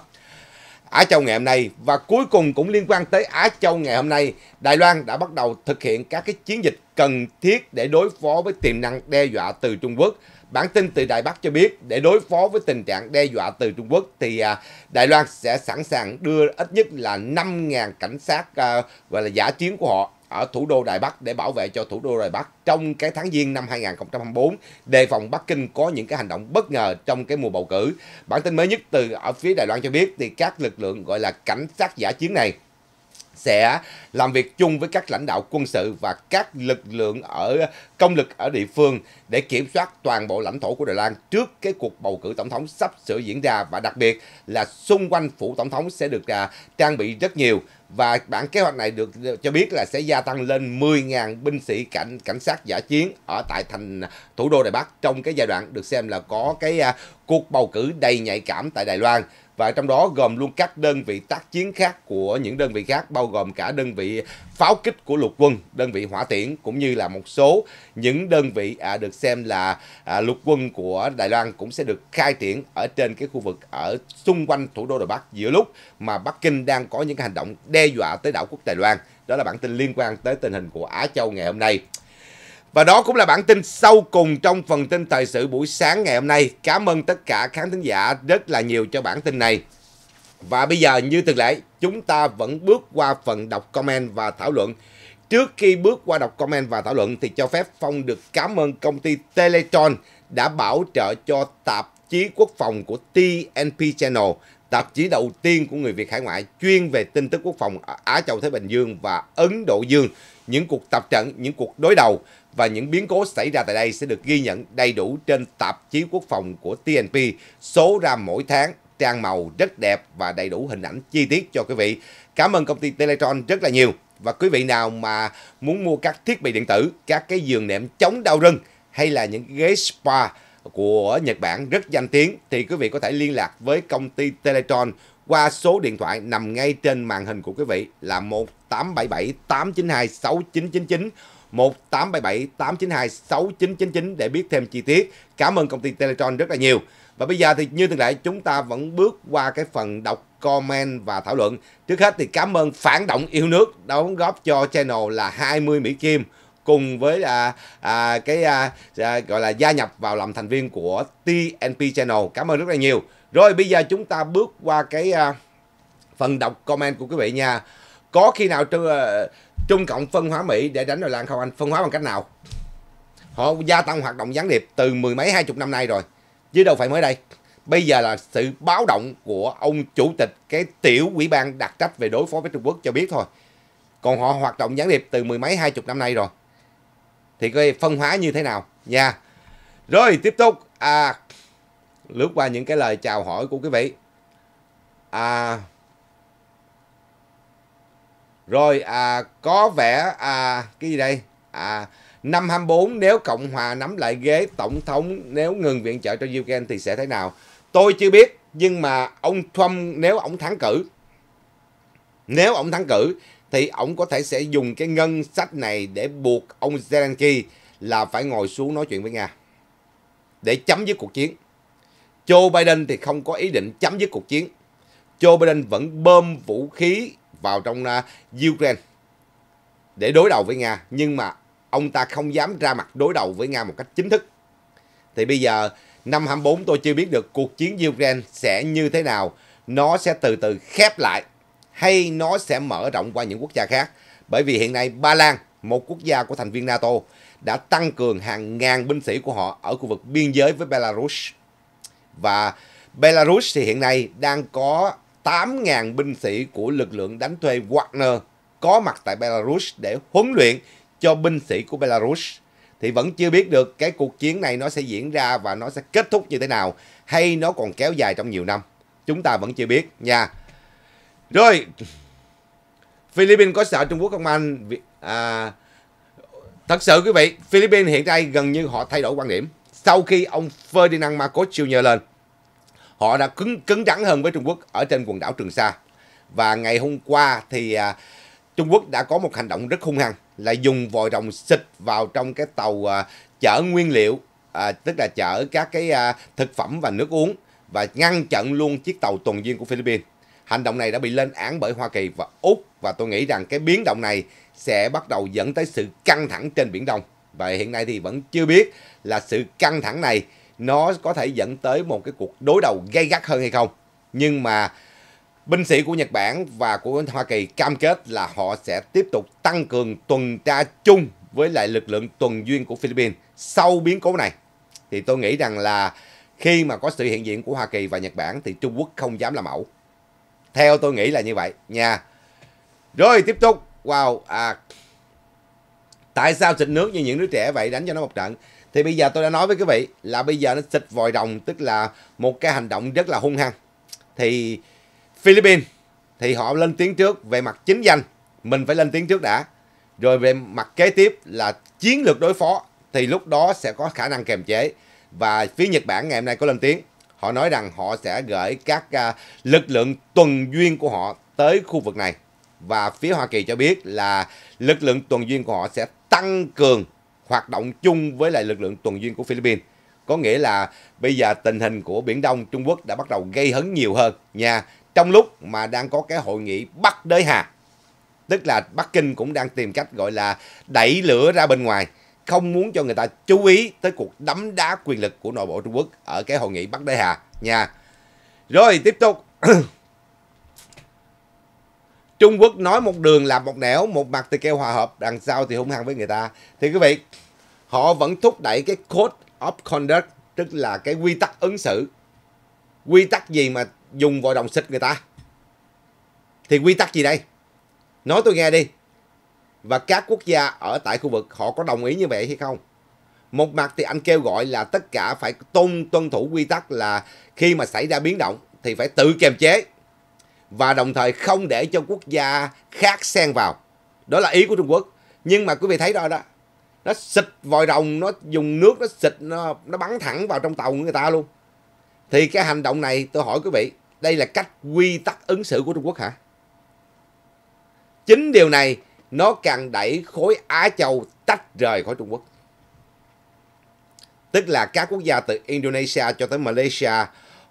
Á Châu ngày hôm nay và cuối cùng cũng liên quan tới Á Châu ngày hôm nay, Đài Loan đã bắt đầu thực hiện các cái chiến dịch cần thiết để đối phó với tiềm năng đe dọa từ Trung Quốc. Bản tin từ Đài Bắc cho biết để đối phó với tình trạng đe dọa từ Trung Quốc thì à, Đài Loan sẽ sẵn sàng đưa ít nhất là 5.000 cảnh sát à, gọi là giả chiến của họ ở thủ đô Đài Bắc để bảo vệ cho thủ đô Đài Bắc trong cái tháng Giêng năm 2024, đề phòng Bắc Kinh có những cái hành động bất ngờ trong cái mùa bầu cử. Bản tin mới nhất từ ở phía Đài Loan cho biết thì các lực lượng gọi là cảnh sát giả chiến này sẽ làm việc chung với các lãnh đạo quân sự và các lực lượng ở công lực ở địa phương để kiểm soát toàn bộ lãnh thổ của Đài Loan trước cái cuộc bầu cử tổng thống sắp sửa diễn ra và đặc biệt là xung quanh phủ tổng thống sẽ được à, trang bị rất nhiều và bản kế hoạch này được cho biết là sẽ gia tăng lên 10.000 binh sĩ cảnh cảnh sát giả chiến ở tại thành thủ đô Đài Bắc trong cái giai đoạn được xem là có cái à, cuộc bầu cử đầy nhạy cảm tại Đài Loan và trong đó gồm luôn các đơn vị tác chiến khác của những đơn vị khác bao gồm cả đơn vị pháo kích của lục quân, đơn vị hỏa tiễn cũng như là một số những đơn vị à, được xem là à, lục quân của Đài Loan cũng sẽ được khai triển ở trên cái khu vực ở xung quanh thủ đô Đài Bắc giữa lúc mà Bắc Kinh đang có những hành động đe dọa tới đảo quốc Đài Loan. Đó là bản tin liên quan tới tình hình của Á Châu ngày hôm nay. Và đó cũng là bản tin sau cùng trong phần tin thời sự buổi sáng ngày hôm nay. Cảm ơn tất cả khán thính giả rất là nhiều cho bản tin này. Và bây giờ như thường lệ, chúng ta vẫn bước qua phần đọc comment và thảo luận. Trước khi bước qua đọc comment và thảo luận thì cho phép Phong được cảm ơn công ty Teletron đã bảo trợ cho tạp chí quốc phòng của TNP Channel, tạp chí đầu tiên của người Việt hải ngoại chuyên về tin tức quốc phòng ở Á Châu Thái Bình Dương và Ấn Độ Dương, những cuộc tập trận, những cuộc đối đầu và những biến cố xảy ra tại đây sẽ được ghi nhận đầy đủ trên tạp chí quốc phòng của TNP số ra mỗi tháng trang màu rất đẹp và đầy đủ hình ảnh chi tiết cho quý vị. Cảm ơn công ty Teletron rất là nhiều. Và quý vị nào mà muốn mua các thiết bị điện tử, các cái giường nệm chống đau lưng hay là những ghế spa của Nhật Bản rất danh tiếng thì quý vị có thể liên lạc với công ty Teletron qua số điện thoại nằm ngay trên màn hình của quý vị là 1877 892 6999 1877 892 6999 để biết thêm chi tiết. Cảm ơn công ty Teletron rất là nhiều. Và bây giờ thì như thường lệ chúng ta vẫn bước qua cái phần đọc comment và thảo luận. Trước hết thì cảm ơn phản động yêu nước đóng góp cho channel là 20 Mỹ Kim cùng với à, à, cái à, à, gọi là gia nhập vào làm thành viên của TNP Channel. Cảm ơn rất là nhiều. Rồi bây giờ chúng ta bước qua cái à, phần đọc comment của quý vị nha. Có khi nào trừ, Trung Cộng phân hóa Mỹ để đánh Đài Loan không anh? Phân hóa bằng cách nào? Họ gia tăng hoạt động gián điệp từ mười mấy hai chục năm nay rồi. Chứ đâu phải mới đây. Bây giờ là sự báo động của ông chủ tịch cái tiểu ủy ban đặc trách về đối phó với Trung Quốc cho biết thôi. Còn họ hoạt động gián điệp từ mười mấy hai chục năm nay rồi. Thì cái phân hóa như thế nào? Nha. Rồi tiếp tục. À, lướt qua những cái lời chào hỏi của quý vị. À, rồi à, có vẻ à, cái gì đây? À, năm 24 nếu Cộng hòa nắm lại ghế tổng thống nếu ngừng viện trợ cho Ukraine thì sẽ thế nào? Tôi chưa biết nhưng mà ông Trump nếu ông thắng cử nếu ông thắng cử thì ông có thể sẽ dùng cái ngân sách này để buộc ông Zelensky là phải ngồi xuống nói chuyện với Nga để chấm dứt cuộc chiến. Joe Biden thì không có ý định chấm dứt cuộc chiến. Joe Biden vẫn bơm vũ khí vào trong à, Ukraine để đối đầu với Nga nhưng mà ông ta không dám ra mặt đối đầu với Nga một cách chính thức. Thì bây giờ năm 24 tôi chưa biết được cuộc chiến Ukraine sẽ như thế nào, nó sẽ từ từ khép lại hay nó sẽ mở rộng qua những quốc gia khác. Bởi vì hiện nay Ba Lan, một quốc gia của thành viên NATO, đã tăng cường hàng ngàn binh sĩ của họ ở khu vực biên giới với Belarus. Và Belarus thì hiện nay đang có 8.000 binh sĩ của lực lượng đánh thuê Wagner có mặt tại Belarus để huấn luyện cho binh sĩ của Belarus. Thì vẫn chưa biết được cái cuộc chiến này nó sẽ diễn ra và nó sẽ kết thúc như thế nào hay nó còn kéo dài trong nhiều năm. Chúng ta vẫn chưa biết nha. Rồi, Philippines có sợ Trung Quốc không anh? À, thật sự quý vị, Philippines hiện nay gần như họ thay đổi quan điểm sau khi ông Ferdinand Marcos Jr. lên họ đã cứng cứng rắn hơn với Trung Quốc ở trên quần đảo Trường Sa. Và ngày hôm qua thì à, Trung Quốc đã có một hành động rất hung hăng là dùng vòi rồng xịt vào trong cái tàu à, chở nguyên liệu, à, tức là chở các cái à, thực phẩm và nước uống và ngăn chặn luôn chiếc tàu tuần duyên của Philippines. Hành động này đã bị lên án bởi Hoa Kỳ và Úc và tôi nghĩ rằng cái biến động này sẽ bắt đầu dẫn tới sự căng thẳng trên Biển Đông. Và hiện nay thì vẫn chưa biết là sự căng thẳng này nó có thể dẫn tới một cái cuộc đối đầu gay gắt hơn hay không. Nhưng mà binh sĩ của Nhật Bản và của Hoa Kỳ cam kết là họ sẽ tiếp tục tăng cường tuần tra chung với lại lực lượng tuần duyên của Philippines sau biến cố này. Thì tôi nghĩ rằng là khi mà có sự hiện diện của Hoa Kỳ và Nhật Bản thì Trung Quốc không dám làm mẫu. Theo tôi nghĩ là như vậy nha. Rồi tiếp tục. Wow. À, tại sao xịt nước như những đứa trẻ vậy đánh cho nó một trận? Thì bây giờ tôi đã nói với quý vị là bây giờ nó xịt vòi rồng tức là một cái hành động rất là hung hăng. Thì Philippines thì họ lên tiếng trước về mặt chính danh, mình phải lên tiếng trước đã. Rồi về mặt kế tiếp là chiến lược đối phó thì lúc đó sẽ có khả năng kềm chế. Và phía Nhật Bản ngày hôm nay có lên tiếng. Họ nói rằng họ sẽ gửi các à, lực lượng tuần duyên của họ tới khu vực này. Và phía Hoa Kỳ cho biết là lực lượng tuần duyên của họ sẽ tăng cường hoạt động chung với lại lực lượng tuần duyên của Philippines. Có nghĩa là bây giờ tình hình của Biển Đông Trung Quốc đã bắt đầu gây hấn nhiều hơn nha. Trong lúc mà đang có cái hội nghị Bắc Đới Hà. Tức là Bắc Kinh cũng đang tìm cách gọi là đẩy lửa ra bên ngoài. Không muốn cho người ta chú ý tới cuộc đấm đá quyền lực của nội bộ Trung Quốc ở cái hội nghị Bắc Đới Hà nha. Rồi tiếp tục. *clears throat* Trung Quốc nói một đường làm một nẻo, một mặt thì kêu hòa hợp, đằng sau thì hung hăng với người ta. Thì quý vị, họ vẫn thúc đẩy cái code of conduct, tức là cái quy tắc ứng xử. Quy tắc gì mà dùng vội đồng xích người ta? Thì quy tắc gì đây? Nói tôi nghe đi. Và các quốc gia ở tại khu vực họ có đồng ý như vậy hay không? Một mặt thì anh kêu gọi là tất cả phải tôn tuân thủ quy tắc là khi mà xảy ra biến động thì phải tự kiềm chế và đồng thời không để cho quốc gia khác xen vào. Đó là ý của Trung Quốc. Nhưng mà quý vị thấy rồi đó, nó xịt vòi rồng, nó dùng nước nó xịt nó nó bắn thẳng vào trong tàu người ta luôn. Thì cái hành động này tôi hỏi quý vị, đây là cách quy tắc ứng xử của Trung Quốc hả? Chính điều này nó càng đẩy khối Á Châu tách rời khỏi Trung Quốc. Tức là các quốc gia từ Indonesia cho tới Malaysia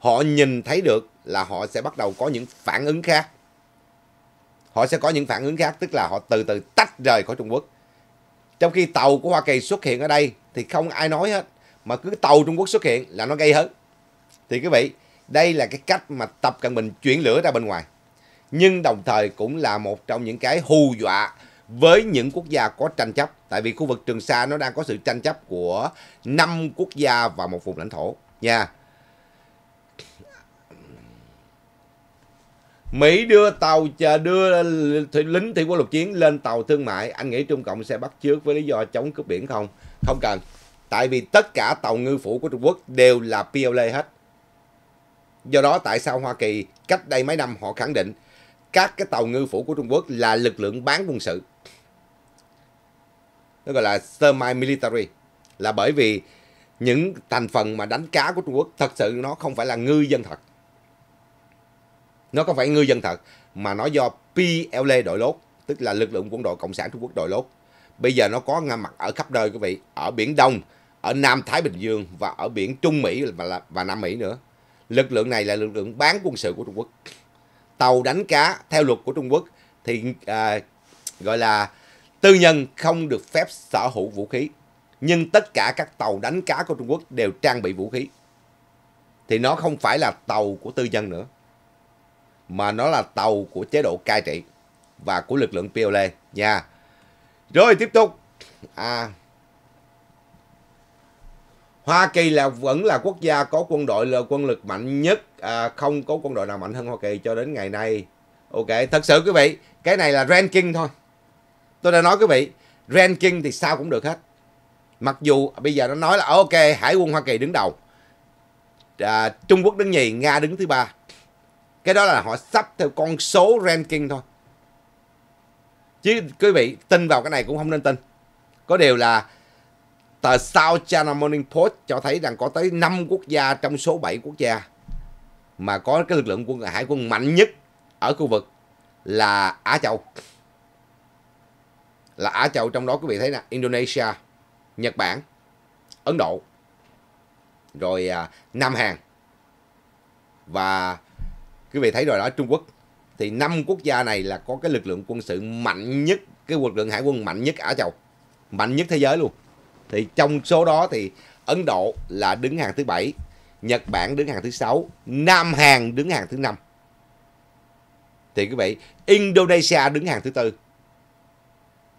họ nhìn thấy được là họ sẽ bắt đầu có những phản ứng khác họ sẽ có những phản ứng khác tức là họ từ từ tách rời khỏi Trung Quốc trong khi tàu của Hoa Kỳ xuất hiện ở đây thì không ai nói hết mà cứ tàu Trung Quốc xuất hiện là nó gây hấn thì quý vị đây là cái cách mà Tập Cận Bình chuyển lửa ra bên ngoài nhưng đồng thời cũng là một trong những cái hù dọa với những quốc gia có tranh chấp tại vì khu vực Trường Sa nó đang có sự tranh chấp của năm quốc gia và một vùng lãnh thổ nha yeah. Mỹ đưa tàu chờ đưa lính thủy quân lục chiến lên tàu thương mại, anh nghĩ Trung Cộng sẽ bắt trước với lý do chống cướp biển không? Không cần. Tại vì tất cả tàu ngư phủ của Trung Quốc đều là PLA hết. Do đó tại sao Hoa Kỳ cách đây mấy năm họ khẳng định các cái tàu ngư phủ của Trung Quốc là lực lượng bán quân sự. Nó gọi là semi military là bởi vì những thành phần mà đánh cá của Trung Quốc thật sự nó không phải là ngư dân thật nó có phải ngư dân thật mà nó do PLA đội lốt tức là lực lượng quân đội cộng sản Trung Quốc đội lốt bây giờ nó có ngang mặt ở khắp nơi quý vị ở biển Đông ở Nam Thái Bình Dương và ở biển Trung Mỹ và, và Nam Mỹ nữa lực lượng này là lực lượng bán quân sự của Trung Quốc tàu đánh cá theo luật của Trung Quốc thì à, gọi là tư nhân không được phép sở hữu vũ khí nhưng tất cả các tàu đánh cá của Trung Quốc đều trang bị vũ khí thì nó không phải là tàu của tư nhân nữa mà nó là tàu của chế độ cai trị và của lực lượng PLA nha. Rồi tiếp tục. À, Hoa Kỳ là vẫn là quốc gia có quân đội là quân lực mạnh nhất, à, không có quân đội nào mạnh hơn Hoa Kỳ cho đến ngày nay. Ok, thật sự quý vị, cái này là ranking thôi. Tôi đã nói quý vị, ranking thì sao cũng được hết. Mặc dù bây giờ nó nói là ok, Hải quân Hoa Kỳ đứng đầu, à, Trung Quốc đứng nhì, Nga đứng thứ ba cái đó là họ sắp theo con số ranking thôi chứ quý vị tin vào cái này cũng không nên tin có điều là tờ South China Morning Post cho thấy rằng có tới 5 quốc gia trong số 7 quốc gia mà có cái lực lượng quân hải quân mạnh nhất ở khu vực là Á Châu. Là Á Châu trong đó quý vị thấy nè Indonesia, Nhật Bản, Ấn Độ, rồi à, Nam Hàn và quý vị thấy rồi đó Trung Quốc thì năm quốc gia này là có cái lực lượng quân sự mạnh nhất cái lực lượng hải quân mạnh nhất ở Châu mạnh nhất thế giới luôn thì trong số đó thì Ấn Độ là đứng hàng thứ bảy Nhật Bản đứng hàng thứ sáu Nam Hàn đứng hàng thứ năm thì quý vị Indonesia đứng hàng thứ tư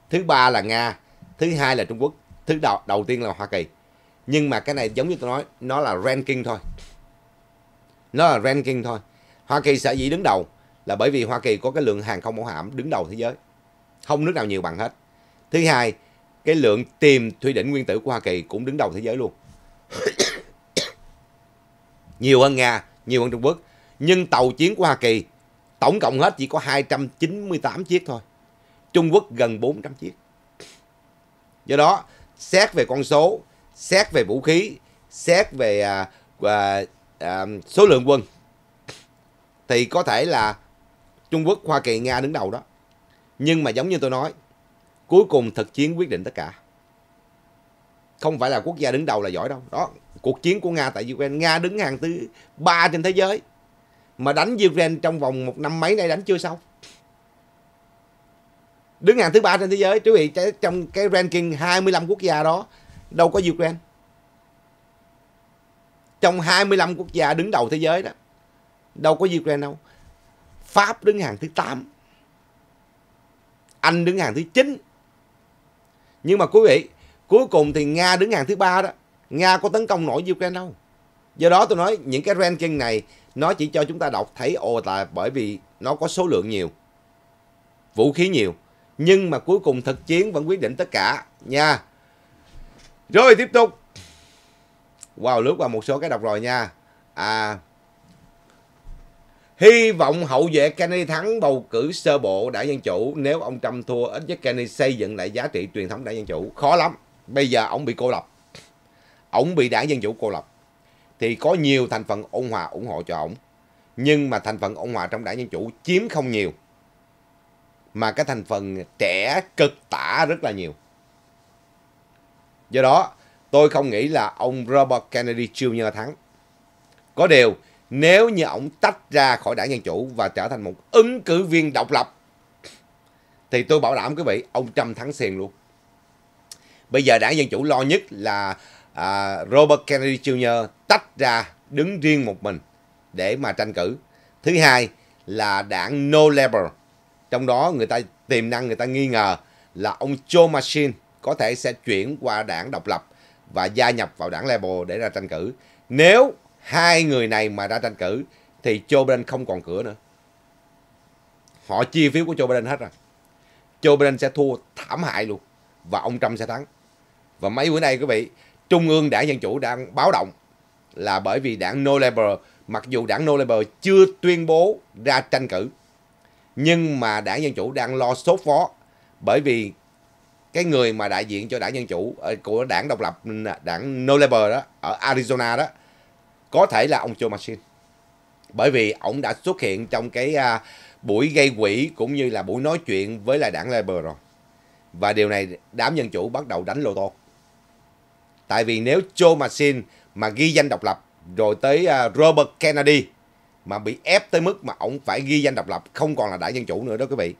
thứ ba là Nga thứ hai là Trung Quốc thứ đầu, đầu tiên là Hoa Kỳ nhưng mà cái này giống như tôi nói nó là ranking thôi nó là ranking thôi Hoa Kỳ sở dĩ đứng đầu là bởi vì Hoa Kỳ có cái lượng hàng không mẫu hạm đứng đầu thế giới. Không nước nào nhiều bằng hết. Thứ hai, cái lượng tìm thủy đỉnh nguyên tử của Hoa Kỳ cũng đứng đầu thế giới luôn. *coughs* nhiều hơn Nga, nhiều hơn Trung Quốc. Nhưng tàu chiến của Hoa Kỳ tổng cộng hết chỉ có 298 chiếc thôi. Trung Quốc gần 400 chiếc. Do đó, xét về con số, xét về vũ khí, xét về à, à, à số lượng quân thì có thể là Trung Quốc, Hoa Kỳ, Nga đứng đầu đó. Nhưng mà giống như tôi nói, cuối cùng thực chiến quyết định tất cả. Không phải là quốc gia đứng đầu là giỏi đâu. Đó, cuộc chiến của Nga tại Ukraine, Nga đứng hàng thứ ba trên thế giới. Mà đánh Ukraine trong vòng một năm mấy nay đánh chưa xong. Đứng hàng thứ ba trên thế giới, chú vị trong cái ranking 25 quốc gia đó, đâu có Ukraine. Trong 25 quốc gia đứng đầu thế giới đó, đâu có Ukraine đâu Pháp đứng hàng thứ 8 Anh đứng hàng thứ 9 nhưng mà quý vị cuối cùng thì Nga đứng hàng thứ ba đó Nga có tấn công nổi Ukraine đâu do đó tôi nói những cái ranking này nó chỉ cho chúng ta đọc thấy ồ là bởi vì nó có số lượng nhiều vũ khí nhiều nhưng mà cuối cùng thực chiến vẫn quyết định tất cả nha rồi tiếp tục wow lướt qua một số cái đọc rồi nha à Hy vọng hậu vệ Kennedy thắng bầu cử sơ bộ đảng Dân Chủ. Nếu ông Trump thua, ít nhất Kennedy xây dựng lại giá trị truyền thống đảng Dân Chủ. Khó lắm. Bây giờ ông bị cô lập. Ông bị đảng Dân Chủ cô lập. Thì có nhiều thành phần ôn hòa ủng hộ cho ông. Nhưng mà thành phần ôn hòa trong đảng Dân Chủ chiếm không nhiều. Mà cái thành phần trẻ cực tả rất là nhiều. Do đó, tôi không nghĩ là ông Robert Kennedy Jr. thắng. Có điều, nếu như ông tách ra khỏi đảng Dân Chủ và trở thành một ứng cử viên độc lập thì tôi bảo đảm quý vị ông Trump thắng xiền luôn. Bây giờ đảng Dân Chủ lo nhất là à, Robert Kennedy Jr. tách ra đứng riêng một mình để mà tranh cử. Thứ hai là đảng No Labor. Trong đó người ta tiềm năng người ta nghi ngờ là ông Joe Manchin có thể sẽ chuyển qua đảng độc lập và gia nhập vào đảng Labour để ra tranh cử. Nếu hai người này mà ra tranh cử thì Joe Biden không còn cửa nữa. Họ chia phiếu của Joe Biden hết rồi. Joe Biden sẽ thua thảm hại luôn và ông Trump sẽ thắng. Và mấy bữa nay quý vị, Trung ương Đảng Dân Chủ đang báo động là bởi vì đảng No Labor, mặc dù đảng No Labor chưa tuyên bố ra tranh cử, nhưng mà đảng Dân Chủ đang lo sốt phó bởi vì cái người mà đại diện cho đảng Dân Chủ ờ, của đảng độc lập, đảng No Labor đó, ở Arizona đó, có thể là ông Joe Manchin bởi vì ông đã xuất hiện trong cái à, buổi gây quỹ cũng như là buổi nói chuyện với lại đảng Labour rồi và điều này đám dân chủ bắt đầu đánh lô tô tại vì nếu Joe Manchin mà ghi danh độc lập rồi tới à, Robert Kennedy mà bị ép tới mức mà ông phải ghi danh độc lập không còn là đảng dân chủ nữa đó quý vị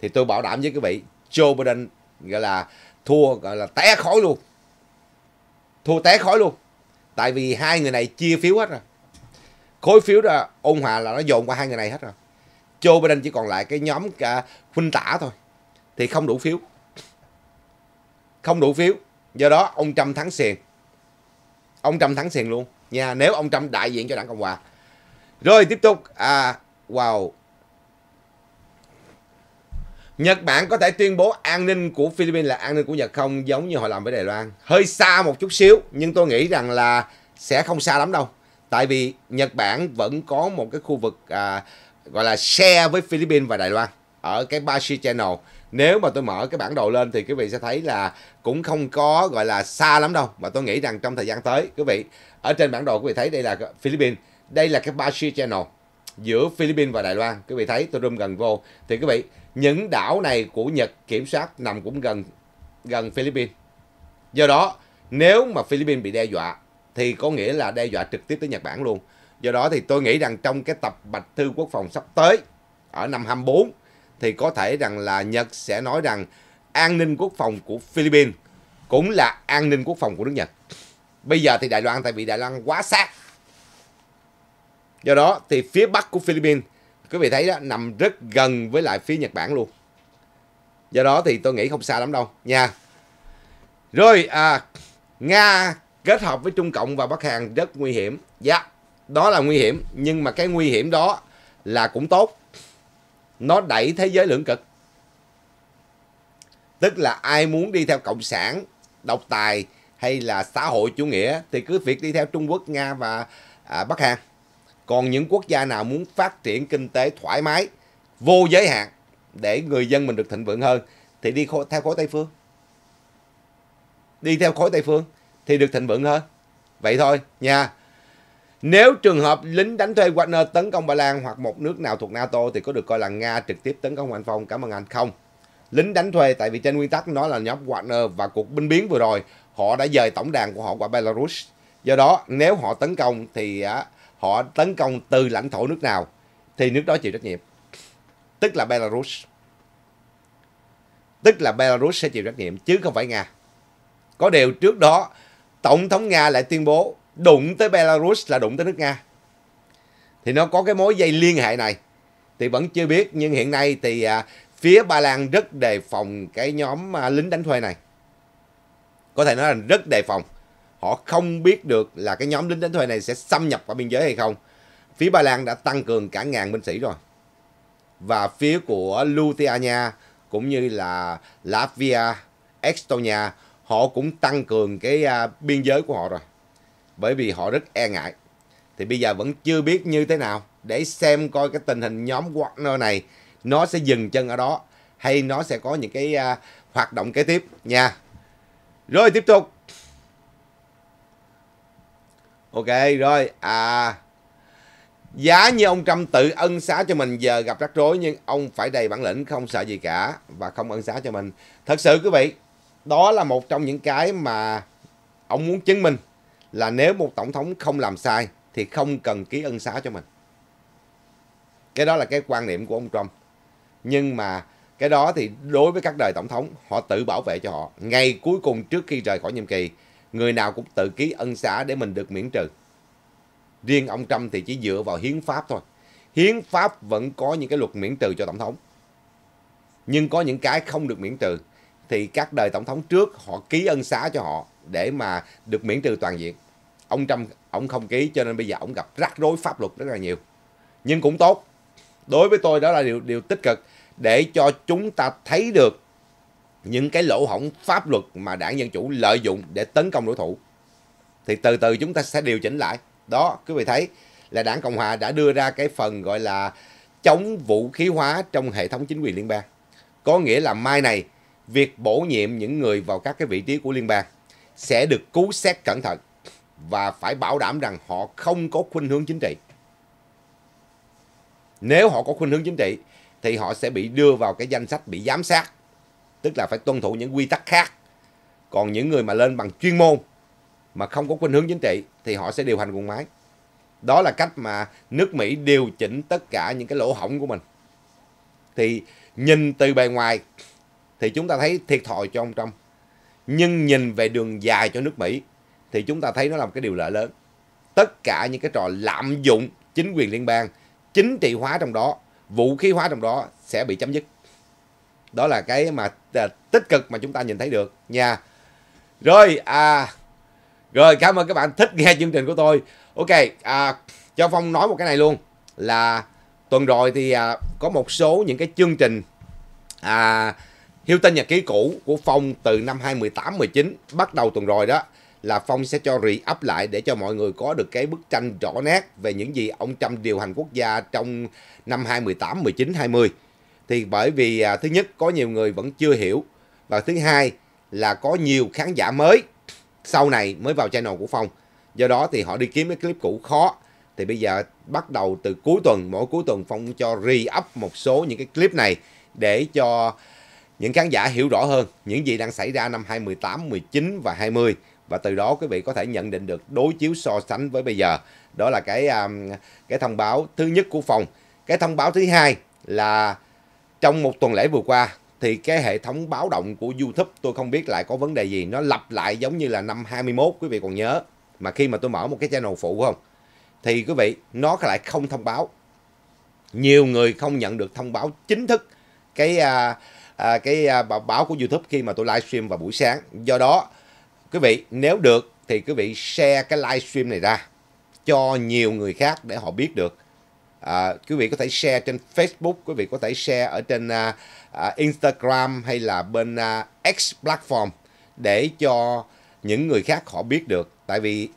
thì tôi bảo đảm với quý vị Joe Biden gọi là thua gọi là té khói luôn thua té khói luôn tại vì hai người này chia phiếu hết rồi khối phiếu đó ôn hòa là nó dồn qua hai người này hết rồi Joe Biden chỉ còn lại cái nhóm cả huynh tả thôi thì không đủ phiếu không đủ phiếu do đó ông Trump thắng xiền ông Trump thắng xiền luôn nha nếu ông Trump đại diện cho đảng Cộng hòa rồi tiếp tục à wow Nhật Bản có thể tuyên bố an ninh của Philippines là an ninh của Nhật không giống như họ làm với Đài Loan. Hơi xa một chút xíu nhưng tôi nghĩ rằng là sẽ không xa lắm đâu. Tại vì Nhật Bản vẫn có một cái khu vực à, gọi là share với Philippines và Đài Loan ở cái Bashi Channel. Nếu mà tôi mở cái bản đồ lên thì quý vị sẽ thấy là cũng không có gọi là xa lắm đâu. Mà tôi nghĩ rằng trong thời gian tới quý vị ở trên bản đồ quý vị thấy đây là Philippines. Đây là cái Bashi Channel giữa Philippines và Đài Loan. Quý vị thấy tôi rung gần vô thì quý vị những đảo này của Nhật kiểm soát nằm cũng gần gần Philippines. Do đó, nếu mà Philippines bị đe dọa thì có nghĩa là đe dọa trực tiếp tới Nhật Bản luôn. Do đó thì tôi nghĩ rằng trong cái tập bạch thư quốc phòng sắp tới ở năm 24 thì có thể rằng là Nhật sẽ nói rằng an ninh quốc phòng của Philippines cũng là an ninh quốc phòng của nước Nhật. Bây giờ thì Đài Loan tại vì Đài Loan quá sát. Do đó thì phía bắc của Philippines quý vị thấy đó nằm rất gần với lại phía Nhật Bản luôn do đó thì tôi nghĩ không xa lắm đâu nha rồi à, Nga kết hợp với Trung Cộng và Bắc Hàn rất nguy hiểm dạ đó là nguy hiểm nhưng mà cái nguy hiểm đó là cũng tốt nó đẩy thế giới lưỡng cực tức là ai muốn đi theo cộng sản độc tài hay là xã hội chủ nghĩa thì cứ việc đi theo Trung Quốc Nga và à, Bắc Hàn còn những quốc gia nào muốn phát triển kinh tế thoải mái vô giới hạn để người dân mình được thịnh vượng hơn thì đi theo khối tây phương đi theo khối tây phương thì được thịnh vượng hơn vậy thôi nha nếu trường hợp lính đánh thuê Wagner tấn công Ba Lan hoặc một nước nào thuộc NATO thì có được coi là Nga trực tiếp tấn công Anh Phong? Cảm ơn anh không. Lính đánh thuê tại vì trên nguyên tắc nó là nhóm Wagner và cuộc binh biến vừa rồi họ đã dời tổng đàn của họ qua Belarus. Do đó nếu họ tấn công thì á, à, họ tấn công từ lãnh thổ nước nào thì nước đó chịu trách nhiệm. Tức là Belarus. Tức là Belarus sẽ chịu trách nhiệm chứ không phải Nga. Có điều trước đó Tổng thống Nga lại tuyên bố đụng tới Belarus là đụng tới nước Nga. Thì nó có cái mối dây liên hệ này. Thì vẫn chưa biết nhưng hiện nay thì à, phía Ba Lan rất đề phòng cái nhóm à, lính đánh thuê này. Có thể nói là rất đề phòng họ không biết được là cái nhóm lính đánh thuê này sẽ xâm nhập qua biên giới hay không. Phía Ba Lan đã tăng cường cả ngàn binh sĩ rồi. Và phía của Lithuania cũng như là Latvia, Estonia, họ cũng tăng cường cái uh, biên giới của họ rồi. Bởi vì họ rất e ngại. Thì bây giờ vẫn chưa biết như thế nào để xem coi cái tình hình nhóm Wagner này nó sẽ dừng chân ở đó hay nó sẽ có những cái uh, hoạt động kế tiếp nha. Rồi tiếp tục ok rồi à Giá như ông Trump tự ân xá cho mình giờ gặp rắc rối nhưng ông phải đầy bản lĩnh không sợ gì cả và không ân xá cho mình. Thật sự quý vị, đó là một trong những cái mà ông muốn chứng minh là nếu một tổng thống không làm sai thì không cần ký ân xá cho mình. Cái đó là cái quan niệm của ông Trump. Nhưng mà cái đó thì đối với các đời tổng thống họ tự bảo vệ cho họ. Ngày cuối cùng trước khi rời khỏi nhiệm kỳ người nào cũng tự ký ân xá để mình được miễn trừ. Riêng ông Trump thì chỉ dựa vào hiến pháp thôi. Hiến pháp vẫn có những cái luật miễn trừ cho tổng thống. Nhưng có những cái không được miễn trừ thì các đời tổng thống trước họ ký ân xá cho họ để mà được miễn trừ toàn diện. Ông Trump ông không ký cho nên bây giờ ông gặp rắc rối pháp luật rất là nhiều. Nhưng cũng tốt. Đối với tôi đó là điều điều tích cực để cho chúng ta thấy được những cái lỗ hổng pháp luật mà đảng Dân Chủ lợi dụng để tấn công đối thủ. Thì từ từ chúng ta sẽ điều chỉnh lại. Đó, quý vị thấy là đảng Cộng Hòa đã đưa ra cái phần gọi là chống vũ khí hóa trong hệ thống chính quyền liên bang. Có nghĩa là mai này, việc bổ nhiệm những người vào các cái vị trí của liên bang sẽ được cứu xét cẩn thận và phải bảo đảm rằng họ không có khuynh hướng chính trị. Nếu họ có khuynh hướng chính trị thì họ sẽ bị đưa vào cái danh sách bị giám sát tức là phải tuân thủ những quy tắc khác còn những người mà lên bằng chuyên môn mà không có khuynh hướng chính trị thì họ sẽ điều hành guồng máy đó là cách mà nước Mỹ điều chỉnh tất cả những cái lỗ hổng của mình thì nhìn từ bề ngoài thì chúng ta thấy thiệt thòi cho ông Trump nhưng nhìn về đường dài cho nước Mỹ thì chúng ta thấy nó là một cái điều lợi lớn tất cả những cái trò lạm dụng chính quyền liên bang chính trị hóa trong đó vũ khí hóa trong đó sẽ bị chấm dứt đó là cái mà à, tích cực mà chúng ta nhìn thấy được nha rồi à rồi cảm ơn các bạn thích nghe chương trình của tôi ok à, cho phong nói một cái này luôn là tuần rồi thì à, có một số những cái chương trình à, hiếu tên nhật ký cũ của phong từ năm 2018 19 bắt đầu tuần rồi đó là phong sẽ cho rì up lại để cho mọi người có được cái bức tranh rõ nét về những gì ông Trump điều hành quốc gia trong năm 2018 19 20 thì bởi vì à, thứ nhất có nhiều người vẫn chưa hiểu và thứ hai là có nhiều khán giả mới sau này mới vào channel của Phong. Do đó thì họ đi kiếm cái clip cũ khó. Thì bây giờ bắt đầu từ cuối tuần, mỗi cuối tuần Phong cho re-up một số những cái clip này để cho những khán giả hiểu rõ hơn những gì đang xảy ra năm 2018, 19 và 20 và từ đó quý vị có thể nhận định được đối chiếu so sánh với bây giờ. Đó là cái à, cái thông báo thứ nhất của phong Cái thông báo thứ hai là trong một tuần lễ vừa qua thì cái hệ thống báo động của YouTube tôi không biết lại có vấn đề gì nó lặp lại giống như là năm 21 quý vị còn nhớ mà khi mà tôi mở một cái channel phụ không thì quý vị nó lại không thông báo nhiều người không nhận được thông báo chính thức cái à, à, cái à, báo của YouTube khi mà tôi livestream vào buổi sáng do đó quý vị nếu được thì quý vị share cái livestream này ra cho nhiều người khác để họ biết được à, quý vị có thể share trên Facebook quý vị có thể share ở trên à, à, Instagram hay là bên à, X platform để cho những người khác họ biết được tại vì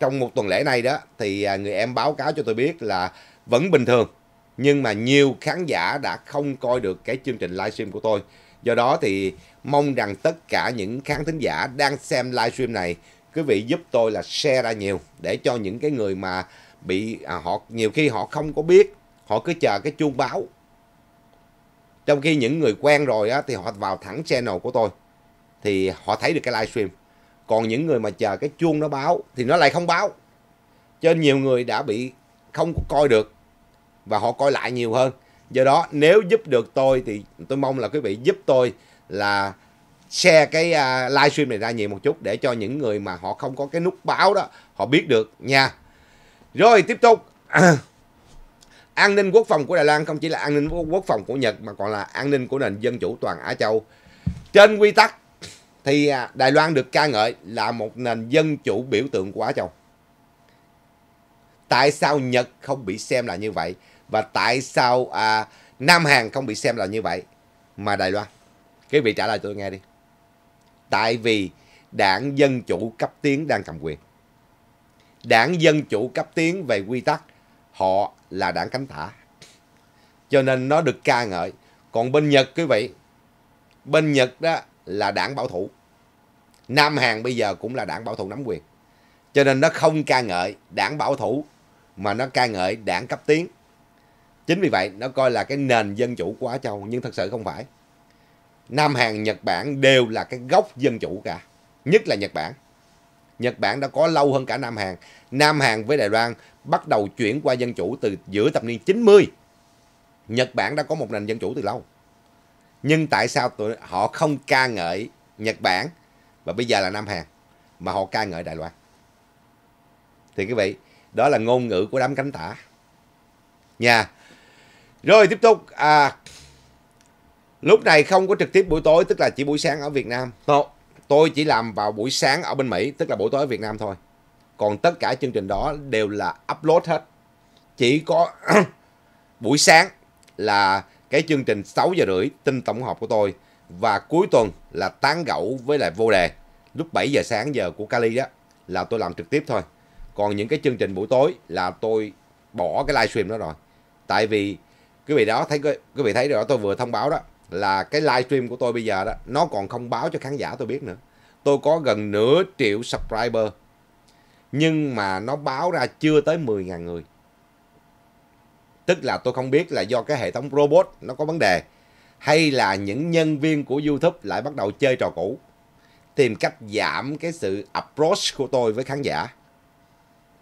trong một tuần lễ này đó thì à, người em báo cáo cho tôi biết là vẫn bình thường nhưng mà nhiều khán giả đã không coi được cái chương trình livestream của tôi do đó thì mong rằng tất cả những khán thính giả đang xem livestream này quý vị giúp tôi là share ra nhiều để cho những cái người mà bị à, họ nhiều khi họ không có biết họ cứ chờ cái chuông báo trong khi những người quen rồi á, thì họ vào thẳng channel của tôi thì họ thấy được cái livestream còn những người mà chờ cái chuông nó báo thì nó lại không báo cho nhiều người đã bị không coi được và họ coi lại nhiều hơn do đó nếu giúp được tôi thì tôi mong là quý vị giúp tôi là share cái uh, à, livestream này ra nhiều một chút để cho những người mà họ không có cái nút báo đó họ biết được nha rồi tiếp tục. *clears throat* an ninh quốc phòng của Đài Loan không chỉ là an ninh quốc phòng của Nhật mà còn là an ninh của nền dân chủ toàn Á Châu. Trên quy tắc thì à, Đài Loan được ca ngợi là một nền dân chủ biểu tượng của Á Châu. Tại sao Nhật không bị xem là như vậy và tại sao à, Nam Hàn không bị xem là như vậy mà Đài Loan? Cái vị trả lời tôi nghe đi. Tại vì đảng Dân Chủ cấp tiến đang cầm quyền đảng Dân Chủ cấp tiến về quy tắc, họ là đảng cánh tả. Cho nên nó được ca ngợi. Còn bên Nhật quý vị, bên Nhật đó là đảng bảo thủ. Nam Hàn bây giờ cũng là đảng bảo thủ nắm quyền. Cho nên nó không ca ngợi đảng bảo thủ mà nó ca ngợi đảng cấp tiến. Chính vì vậy nó coi là cái nền dân chủ của Á Châu nhưng thật sự không phải. Nam Hàn, Nhật Bản đều là cái gốc dân chủ cả. Nhất là Nhật Bản. Nhật Bản đã có lâu hơn cả Nam Hàn. Nam Hàn với Đài Loan bắt đầu chuyển qua dân chủ từ giữa thập niên 90. Nhật Bản đã có một nền dân chủ từ lâu. Nhưng tại sao tụi họ không ca ngợi Nhật Bản và bây giờ là Nam Hàn mà họ ca ngợi Đài Loan? Thì quý vị, đó là ngôn ngữ của đám cánh tả. Nha. Rồi tiếp tục à lúc này không có trực tiếp buổi tối tức là chỉ buổi sáng ở Việt Nam. Không tôi chỉ làm vào buổi sáng ở bên Mỹ tức là buổi tối ở Việt Nam thôi còn tất cả chương trình đó đều là upload hết chỉ có *clears throat* buổi sáng là cái chương trình 6 giờ rưỡi tin tổng hợp của tôi và cuối tuần là tán gẫu với lại vô đề lúc 7 giờ sáng giờ của Cali đó là tôi làm trực tiếp thôi còn những cái chương trình buổi tối là tôi bỏ cái livestream đó rồi tại vì quý vị đó thấy quý vị thấy rồi đó tôi vừa thông báo đó là cái livestream của tôi bây giờ đó nó còn không báo cho khán giả tôi biết nữa tôi có gần nửa triệu subscriber nhưng mà nó báo ra chưa tới 10.000 người tức là tôi không biết là do cái hệ thống robot nó có vấn đề hay là những nhân viên của YouTube lại bắt đầu chơi trò cũ tìm cách giảm cái sự approach của tôi với khán giả